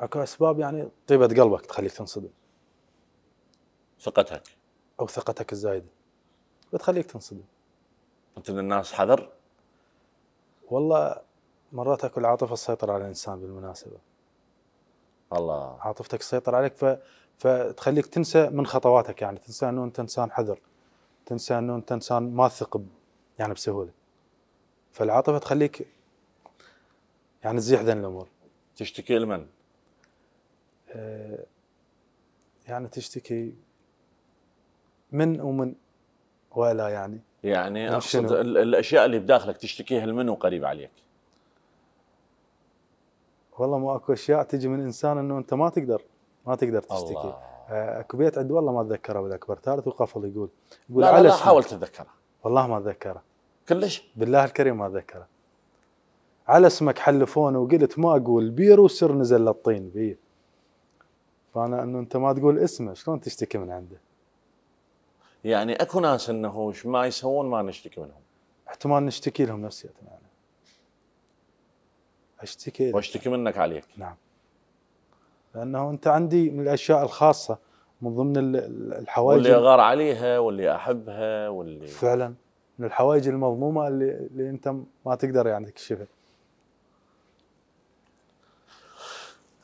اكو اسباب يعني طيبه قلبك تخليك تنصدم ثقتك او ثقتك الزايده بتخليك تنصدم انت من الناس حذر؟ والله مرات اكو العاطفه تسيطر على الانسان بالمناسبه الله عاطفتك تسيطر عليك ف... فتخليك تنسى من خطواتك يعني تنسى انه انت انسان حذر تنسى انه انت انسان ما تثق يعني بسهوله فالعاطفه تخليك يعني تزيح ذن الامور تشتكي لمن؟ آه يعني تشتكي من ومن ولا يعني يعني اقصد الاشياء اللي بداخلك تشتكيها لمن وقريب عليك والله مو اكو اشياء تجي من انسان انه انت ما تقدر ما تقدر تشتكي آه، اكو بيت عند والله ما اتذكره اذا كبرت ثالث وقفل يقول يقول لا لا, لا حاول تتذكره والله ما اتذكره كلش بالله الكريم ما اتذكره على اسمك حلفون وقلت ما اقول بير وسر نزل للطين بير فانا انه انت ما تقول اسمه شلون تشتكي من عنده؟ يعني اكو ناس انه ما يسوون ما نشتكي منهم احتمال نشتكي لهم نفسيتنا اشتكي واشتكي منك عليك نعم لانه انت عندي من الاشياء الخاصه من ضمن الحوايج واللي اغار عليها واللي احبها واللي فعلا من الحوايج المظلومه اللي, اللي انت ما تقدر يعني تكشفها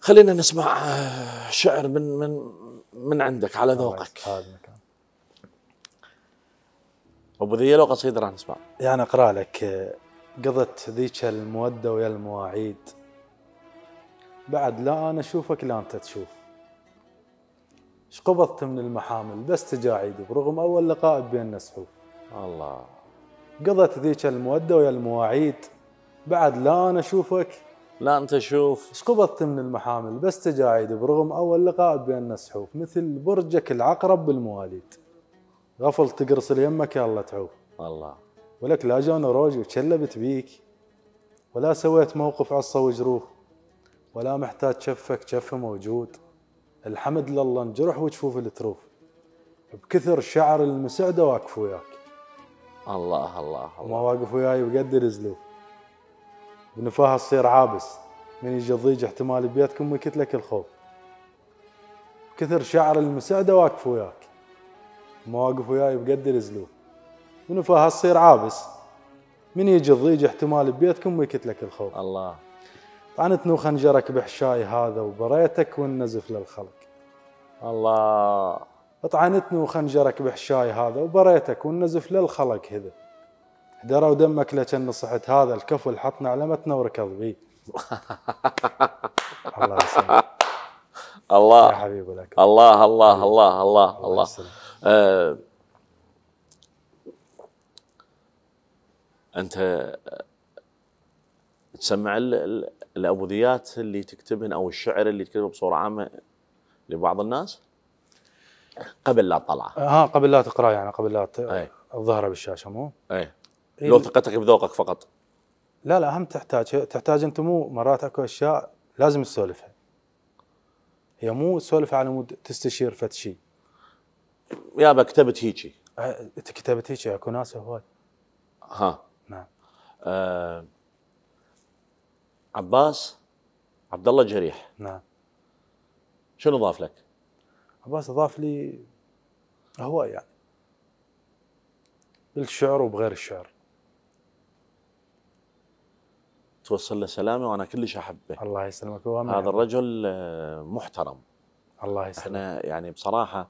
خلينا نسمع آه، شعر من من من عندك على ذوقك ابو ذي لو قصيده راح نسمع يعني اقرا لك آه، قضت ذيك المودة ويا المواعيد بعد لا أنا أشوفك لا أنت تشوف شقبضت من المحامل بس تجاعيد برغم أول لقاء بيننا سحوف الله قضت ذيك المودة ويا المواعيد بعد لا أنا أشوفك لا أنت شوف شقبضت من المحامل بس تجاعيد برغم أول لقاء بيننا سحوف مثل برجك العقرب بالمواليد غفل تقرص اليمك يا الله تعوف الله ولك لا جانا راجل كلبت بيك ولا سويت موقف عصا وجروح ولا محتاج شفك شفه موجود الحمد لله انجرح وجفوف التروف بكثر شعر المسعده واقف وياك الله الله الله ما واقف وياي بقد زلوف بنفاها تصير عابس من يجي الضيج احتمال بيتكم يكتلك الخوف كثر شعر المسعده واقف وياك ما واقف وياي بقد زلوف ونفاها تصير عابس من يجي الضيج احتمال ببيتكم ويكتلك الخوف الله طعنت نو خنجرك بحشاي هذا وبريتك والنزف للخلق الله طعنتني وخنجرك بحشاي هذا وبريتك والنزف للخلق هذا درى ودمك لكن صحت هذا الكفل حطنا علمتنا وركض بي الله يسلمك الله يا حبيبي لك الله الله الله الله الله, الله, الله, الله, الله, الله, الله, الله, الله انت آه، تسمع الابوذيات اللي تكتبهن او الشعر اللي تكتبه بصوره عامه لبعض الناس قبل لا تطلعه اه قبل لا تقرا يعني قبل لا تظهره بالشاشه مو؟ اي إيه. لو ثقتك بذوقك فقط لا لا هم تحتاج تحتاج انت مو مرات اكو اشياء لازم تسولفها هي مو تسولف على مود تستشير فد شيء يابا كتبت هيجي انت أه، كتبت هيجي اكو ناس هواي ها نعم آه عباس عبد الله جريح نعم شنو ضاف لك؟ عباس اضاف لي هو يعني بالشعر وبغير الشعر توصل له سلامي وانا كلش احبه الله يسلمك هذا يعني. الرجل آه، محترم الله يسلمك احنا يعني بصراحه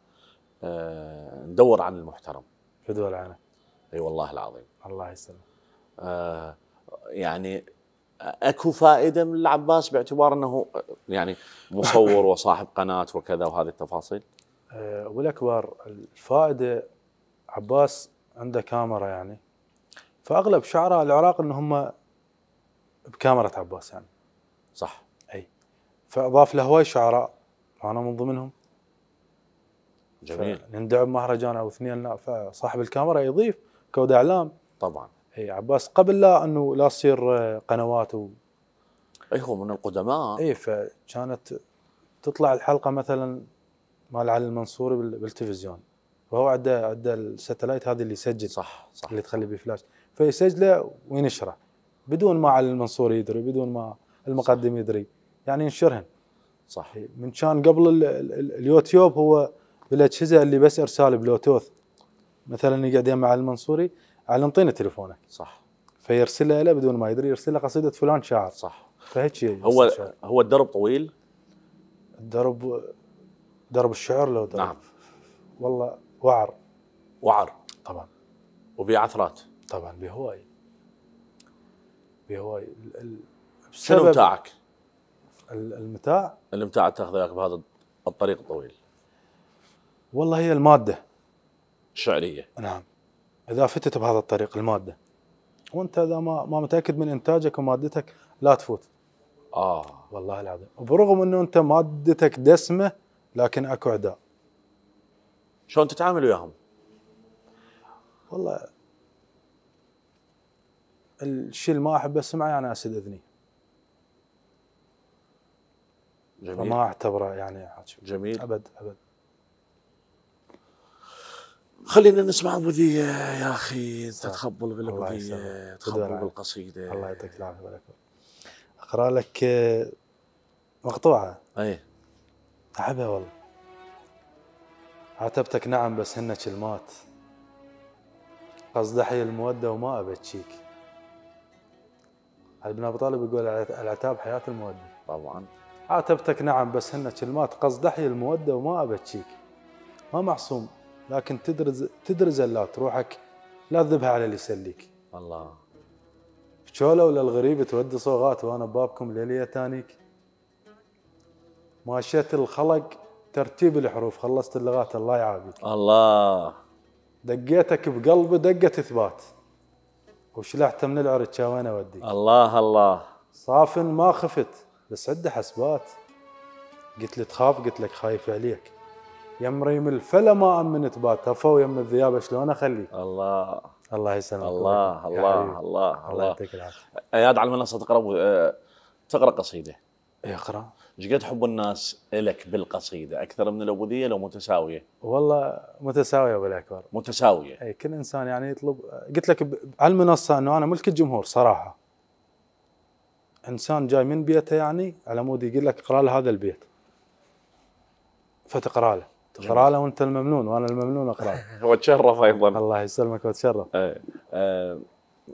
آه، ندور عن المحترم دول عنا اي والله العظيم الله يسلمك آه، يعني اكو فائده من العباس باعتبار انه آه، يعني مصور وصاحب قناه وكذا وهذه التفاصيل؟ ابو آه، الاكبر الفائده عباس عنده كاميرا يعني فاغلب شعراء العراق ان هم بكاميرا عباس يعني صح اي فاضاف له هواي شعراء وانا من ضمنهم جميل نندعم مهرجان او اثنين لا فصاحب الكاميرا يضيف كود اعلام طبعا اي عباس قبل لا انه لا تصير آه، قنوات و اي هو من القدماء اي فكانت تطلع الحلقه مثلا مال علي المنصوري بالتلفزيون فهو عنده عنده الساتلايت هذه اللي يسجل صح صح اللي تخلي به فلاش فيسجله وينشره بدون ما علي المنصوري يدري بدون ما المقدم صح. يدري يعني ينشرهن صح إيه، من كان قبل الـ الـ الـ اليوتيوب هو بالاجهزه اللي بس ارسال بلوتوث مثلا يقعد مع علي المنصوري على انطينا تليفونك صح فيرسلها له بدون ما يدري يرسلها قصيده فلان شاعر صح فهيك شيء هو هو الدرب طويل الدرب درب الشعر لو درب نعم والله وعر وعر طبعا عثرات طبعا بهواي بهواي شنو متاعك؟ المتاع المتاع تاخذه بهذا الطريق الطويل والله هي الماده الشعريه نعم اذا فتت بهذا الطريق الماده وانت اذا ما ما متاكد من انتاجك ومادتك لا تفوت اه والله العظيم برغم انه انت مادتك دسمه لكن اكو اعداء شلون تتعامل وياهم؟ والله الشيء اللي ما احب اسمعه انا اسد اذني جميل ما اعتبره يعني جميل ابد ابد خلينا نسمع بوذية يا اخي تتخبل بالبوذية تخبل بالقصيده الله يعطيك العافيه بارك اقرا لك آه، مقطوعه اي احبها والله عاتبتك نعم بس هن كلمات قصد حي المودة وما ابكيك علي بن ابي طالب يقول العتاب حياة المودة طبعا عاتبتك نعم بس هن كلمات قصد حي المودة وما ابكيك ما معصوم لكن تدرز تدرز اللات روحك لا تذبها على اللي يسليك الله بشوله ولا الغريب تودي صوغات وانا ببابكم ليليه تانيك ماشيت الخلق ترتيب الحروف خلصت اللغات الله يعافيك الله دقيتك بقلبه دقه اثبات وشلحته من العرج وين اوديك الله الله صافن ما خفت بس عنده حسبات قلت لي تخاف قلت لك خايف عليك يا مريم الفلا ما امنت باتفه ويم الذياب شلون اخلي الله الله يسلمك الله الله الله الله يعطيك العافيه اياد على المنصه تقرا آه، تقرا قصيده اقرا ايش قد حب الناس لك بالقصيده اكثر من الابوذيه لو متساويه؟ والله متساويه بالاكبر متساويه اي كل انسان يعني يطلب قلت لك ب... على المنصه انه انا ملك الجمهور صراحه انسان جاي من بيته يعني على مود يقول لك اقرا له هذا البيت فتقرا له له وانت الممنون وانا الممنون اقرا واتشرف ايضا الله يسلمك واتشرف إيه، إيه،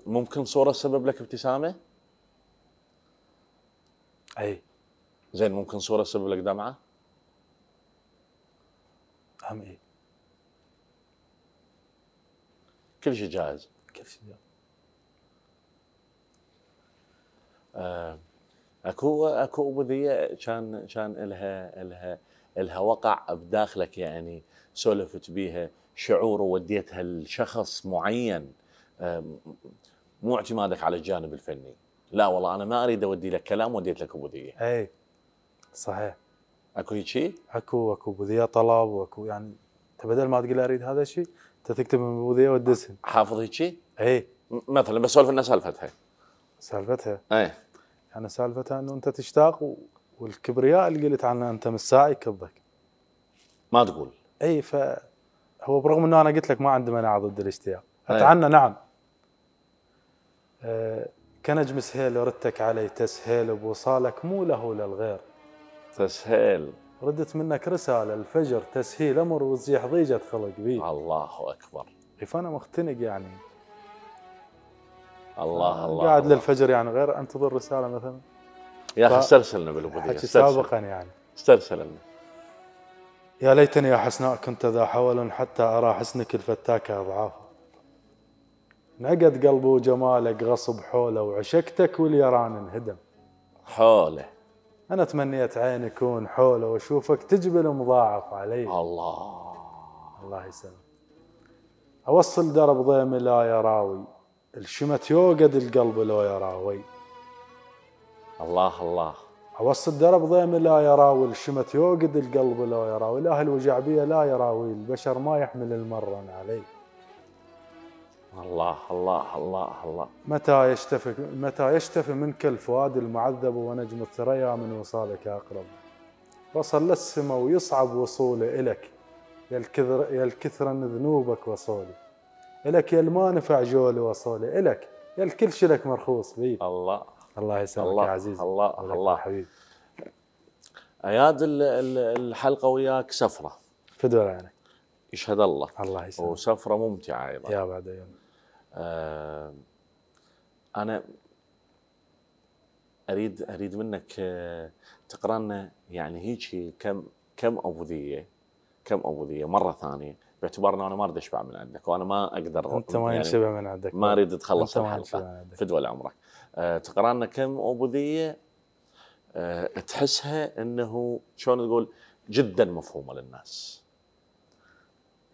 ممكن صوره سبب لك ابتسامه؟ اي زين ممكن صوره سبب لك دمعه؟ هم اي كل شيء جاهز كل شيء جاهز إيه، اكو اكو ابوذيه كان كان الها الها لها وقع بداخلك يعني سولفت بيها شعور وديتها لشخص معين مو اعتمادك على الجانب الفني لا والله انا ما اريد اودي لك كلام وديت لك ابوذيه اي صحيح اكو هيك شيء؟ اكو اكو ابوذيه طلب واكو يعني انت بدل ما تقول اريد هذا الشيء انت تكتب ابوذيه ودسها حافظ هيك شيء؟ اي مثلا بسولف لنا سالفتها سالفتها؟ اي يعني سالفتها انه انت تشتاق و... والكبرياء اللي قلت عنه انت من الساعه يكبك ما تقول اي ف هو برغم انه انا قلت لك ما عندي مانع ضد الاشتياق اتعنى نعم أه كنجم سهيل ردتك علي تسهيل بوصالك مو له للغير تسهيل ردت منك رسالة الفجر تسهيل أمر وزيح ضيجة خلق بي الله أكبر فأنا مختنق يعني الله الله قاعد الله. للفجر يعني غير أنتظر رسالة مثلا يا اخي استرسلنا بالابوديه سابقا يعني استرسلنا يا ليتني يا حسناء كنت ذا حول حتى أرى حسنك الفتاك أضعافه نقد قلبه وجمالك غصب حوله وعشقتك واليران انهدم حوله أنا تمنيت عيني يكون حوله وأشوفك تجبل مضاعف علي الله الله يسلم أوصل درب ضيمي لا يراوي الشمت يوقد القلب لو يراوي الله الله اوص الدرب ضيم لا يراوي شمت يوقد القلب لا يراوي الاهل وجعبيه لا يراوي البشر ما يحمل المرن عليه الله الله الله الله متى يشتفي متى يشتفي منك الفؤاد المعذب ونجم الثريا من وصالك اقرب وصل للسما ويصعب وصوله الك يا الكثر يا الكثر ذنوبك وصولي الك يا المانفع جولي وصولي الك يا الكل شلك مرخوص بي الله الله يسلمك الله يا عزيز الله الله الله حبيبي اياد الحلقه وياك سفره فدوى يعني يشهد الله الله يسلمك وسفره ممتعه ايضا يا بعد يا آه انا اريد اريد منك آه، تقرا لنا يعني هيك كم كم ابوذيه كم ابوذيه مره ثانيه باعتبار انه انا ما اريد اشبع من عندك وانا ما اقدر انت ما يعني شبع من عندك ما اريد تخلص الحلقه في دول عمرك أه تقرانا كم عبوديه أه تحسها انه شلون تقول جدا مفهومه للناس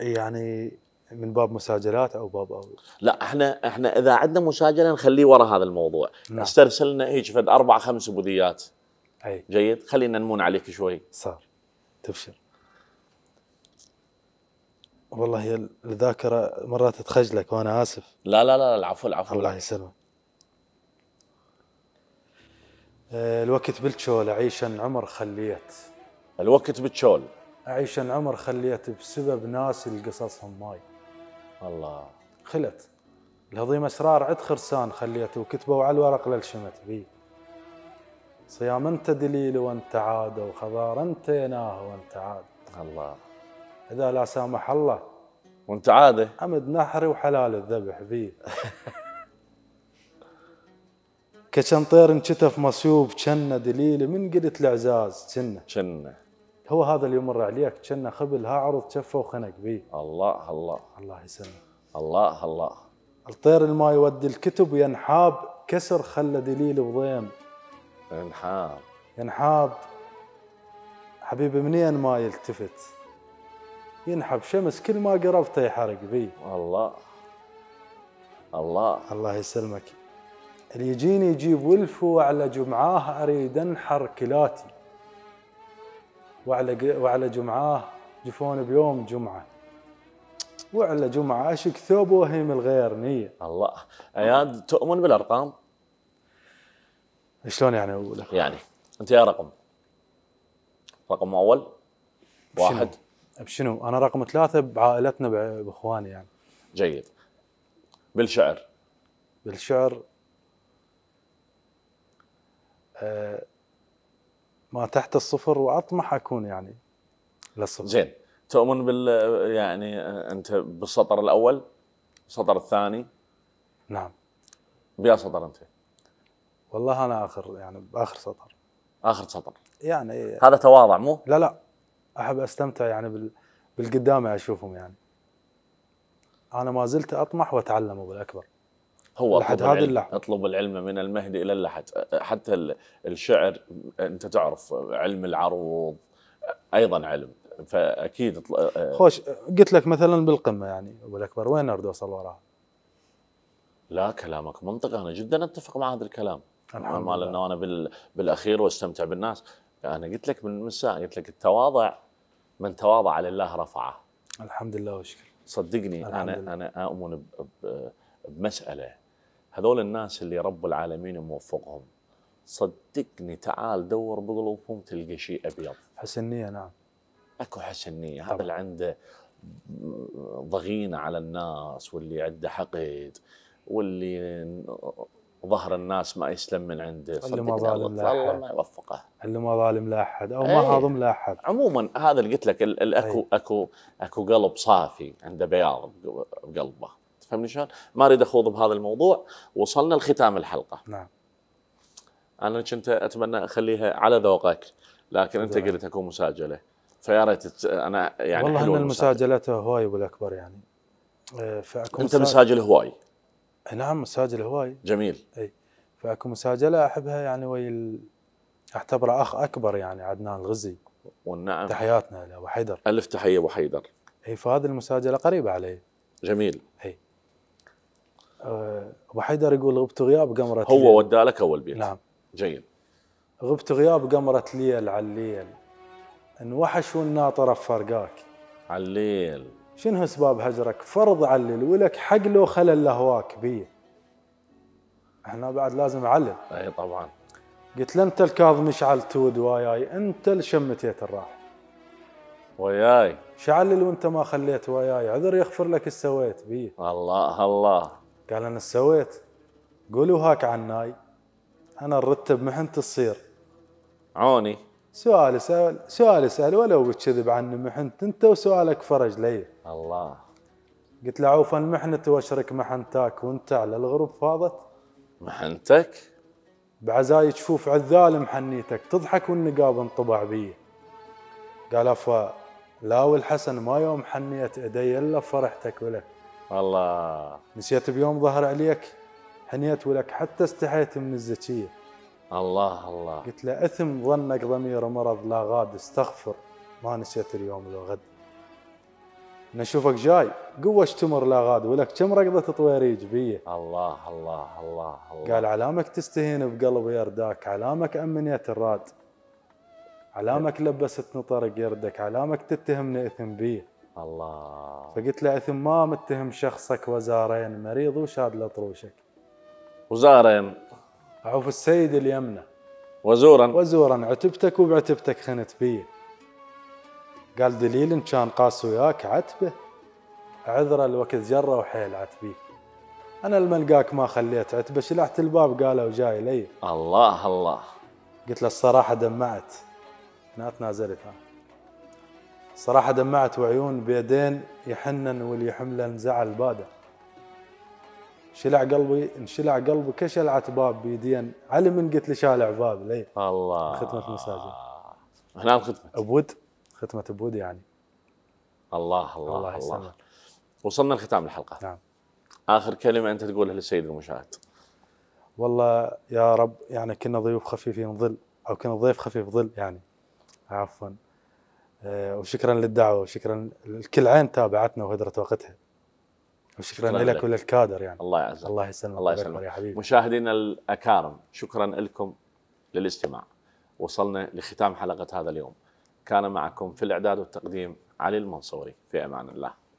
يعني من باب مساجلات او باب أو لا احنا احنا اذا عندنا مساجله نخليه ورا هذا الموضوع نعم. استرسلنا هيك فد اربع خمس بوذيات اي جيد خلينا نمون عليك شوي صار تبشر والله هي الذاكرة مرات تخجلك وأنا آسف لا لا لا العفو العفو الله يسلمك آه، الوقت بالتشول أعيشا عمر خليت الوقت بالتشول أعيشا عمر خليت بسبب ناس القصصهم ماي الله خلت الهضيم أسرار عد خرسان خليت وكتبوا على الورق للشمت بي صيام انت دليل وانت عاد وخضار انت يناه وانت عاد الله اذا لا سامح الله وانت عاده امد نحري وحلال الذبح بيه كشن طير انكتف مصيوب شنه دليلي من قلت العزاز شنه شنه هو هذا اللي يمر عليك شنه خبل ها عرض كفه وخنق بي الله الله الله يسلمك الله الله الطير اللي ما يودي الكتب ينحاب كسر خلى دليل وضيم ينحاب ينحاب حبيبي منين ما يلتفت ينحب شمس كل ما قربته يحرق بي الله الله الله يسلمك اللي يجيني يجيب ولف وعلى جمعاه اريد انحر كلاتي وعلى وعلى جمعاه جفون بيوم جمعه وعلى جمعه اشك ثوب وهيم الغير نيه الله اياد تؤمن بالارقام؟ شلون يعني اقول يعني انت يا رقم رقم اول واحد شنو؟ بشنو؟ انا رقم ثلاثه بعائلتنا باخواني يعني جيد بالشعر بالشعر آه، ما تحت الصفر واطمح اكون يعني للصفر زين تؤمن بال يعني آه، انت بالسطر الاول السطر الثاني نعم بيا سطر انت والله انا اخر يعني باخر سطر اخر سطر يعني هذا تواضع مو؟ لا لا احب استمتع يعني بال... بالقدامى اشوفهم يعني انا ما زلت اطمح واتعلم ابو الاكبر هو لحد هذه اللحظه اطلب العلم من المهد الى اللحد حتى الشعر انت تعرف علم العروض ايضا علم فاكيد اطل... آه. خوش قلت لك مثلا بالقمه يعني ابو الاكبر وين ارد اوصل وراها؟ لا كلامك منطقي انا جدا اتفق مع هذا الكلام الحمد لله لانه انا بال... بالاخير واستمتع بالناس انا قلت لك من مساء قلت لك التواضع من تواضع لله رفعه الحمد لله وشكر صدقني انا لله. انا اؤمن بمساله هذول الناس اللي رب العالمين موفقهم صدقني تعال دور بقلوبهم تلقى شيء ابيض حسنيه نعم اكو حسنيه هذا اللي عنده ضغينه على الناس واللي عنده حقد واللي ظهر الناس ما يسلم من عنده اللي ما ظالم لا الله ما يوفقه اللي ما ظالم لا احد او ما هاضم إيه. لا احد عموما هذا اللي قلت لك اكو إيه. اكو اكو قلب صافي عنده بياض بقلبه تفهمني شلون؟ ما اريد اخوض بهذا الموضوع وصلنا لختام الحلقه نعم انا كنت اتمنى اخليها على ذوقك لكن انت قلت اكو مساجله فيا ريت انا يعني والله ان المساجلات هواي بالاكبر يعني إيه، فاكو انت مساجل هواي نعم مساجله هواي جميل اي فاكو مساجله احبها يعني ويا اعتبره اخ اكبر يعني عدنان الغزي والنعم تحياتنا له حيدر الف تحيه ابو حيدر اي فهذه المساجله قريبه عليه جميل اي آه، ابو حيدر يقول غبت غياب قمرة هو ليل ودى لك اول بيت نعم جيد غبت غياب قمرة ليل على الليل انوحش والناطره فرقاك على الليل شنو اسباب هجرك فرض علل ولك حق لو خلل لهواك بيه احنا بعد لازم علل اي طبعا قلت له انت الكاظم مشعل تود وياي انت اللي شمتيت الراح وياي شعلل وانت ما خليت وياي عذر يغفر لك ايش سويت بيه الله الله قال انا سويت قولوا هاك عناي انا الرتب محنت تصير عوني سؤال سؤال سؤال سؤال ولو بالكذب عن محنت انت وسؤالك فرج لي الله قلت له عوفا محنت واشرك محنتاك وانت على الغرب فاضت محنتك بعزاي تشوف عذال محنيتك تضحك والنقاب انطبع بي قال افا لا والحسن ما يوم حنيت ايدي الا فرحتك ولك الله نسيت بيوم ظهر عليك حنيت ولك حتى استحيت من الزكيه الله الله قلت له اثم ظنك ضمير مرض لا غاد استغفر ما نسيت اليوم لو غد نشوفك جاي قوة تمر لا غاد ولك كم ركضة طويريج بيه الله الله الله الله قال علامك تستهين بقلب يرداك علامك أمنيت الراد علامك لبست نطرق يردك علامك تتهمني إثم بيه الله فقلت له إثم ما متهم شخصك وزارين مريض وشاد لطروشك وزارين عوف السيد اليمنى وزورا وزورا عتبتك وبعتبتك خنت بي قال دليل ان كان قاس وياك عتبه عذره الوقت جره وحيل عتبي انا الملقاك ما خليت عتبه شلحت الباب قالوا جاي لي الله الله قلت له الصراحه دمعت ما تنازلت ها صراحه دمعت وعيون بيدين يحنن واللي يحملن زعل باده شلع قلبي انشلع قلبي كشلعة باب بيدين علي من قلت لي شالع باب لي الله ختمة مساجد هنا الختمة بود ختمة بود يعني الله الله الله, الله. الله. وصلنا لختام الحلقة نعم آخر كلمة أنت تقولها للسيد المشاهد والله يا رب يعني كنا ضيوف خفيفين ظل أو كنا ضيف خفيف ظل يعني عفوا آه، وشكرا للدعوة وشكرا لكل عين تابعتنا وهدرت وقتها وشكرا لك وللكادر يعني الله يعزك الله يسلمك الله يسلمك يا حبيبي مشاهدينا الاكارم شكرا لكم للاستماع وصلنا لختام حلقه هذا اليوم كان معكم في الاعداد والتقديم علي المنصوري في امان الله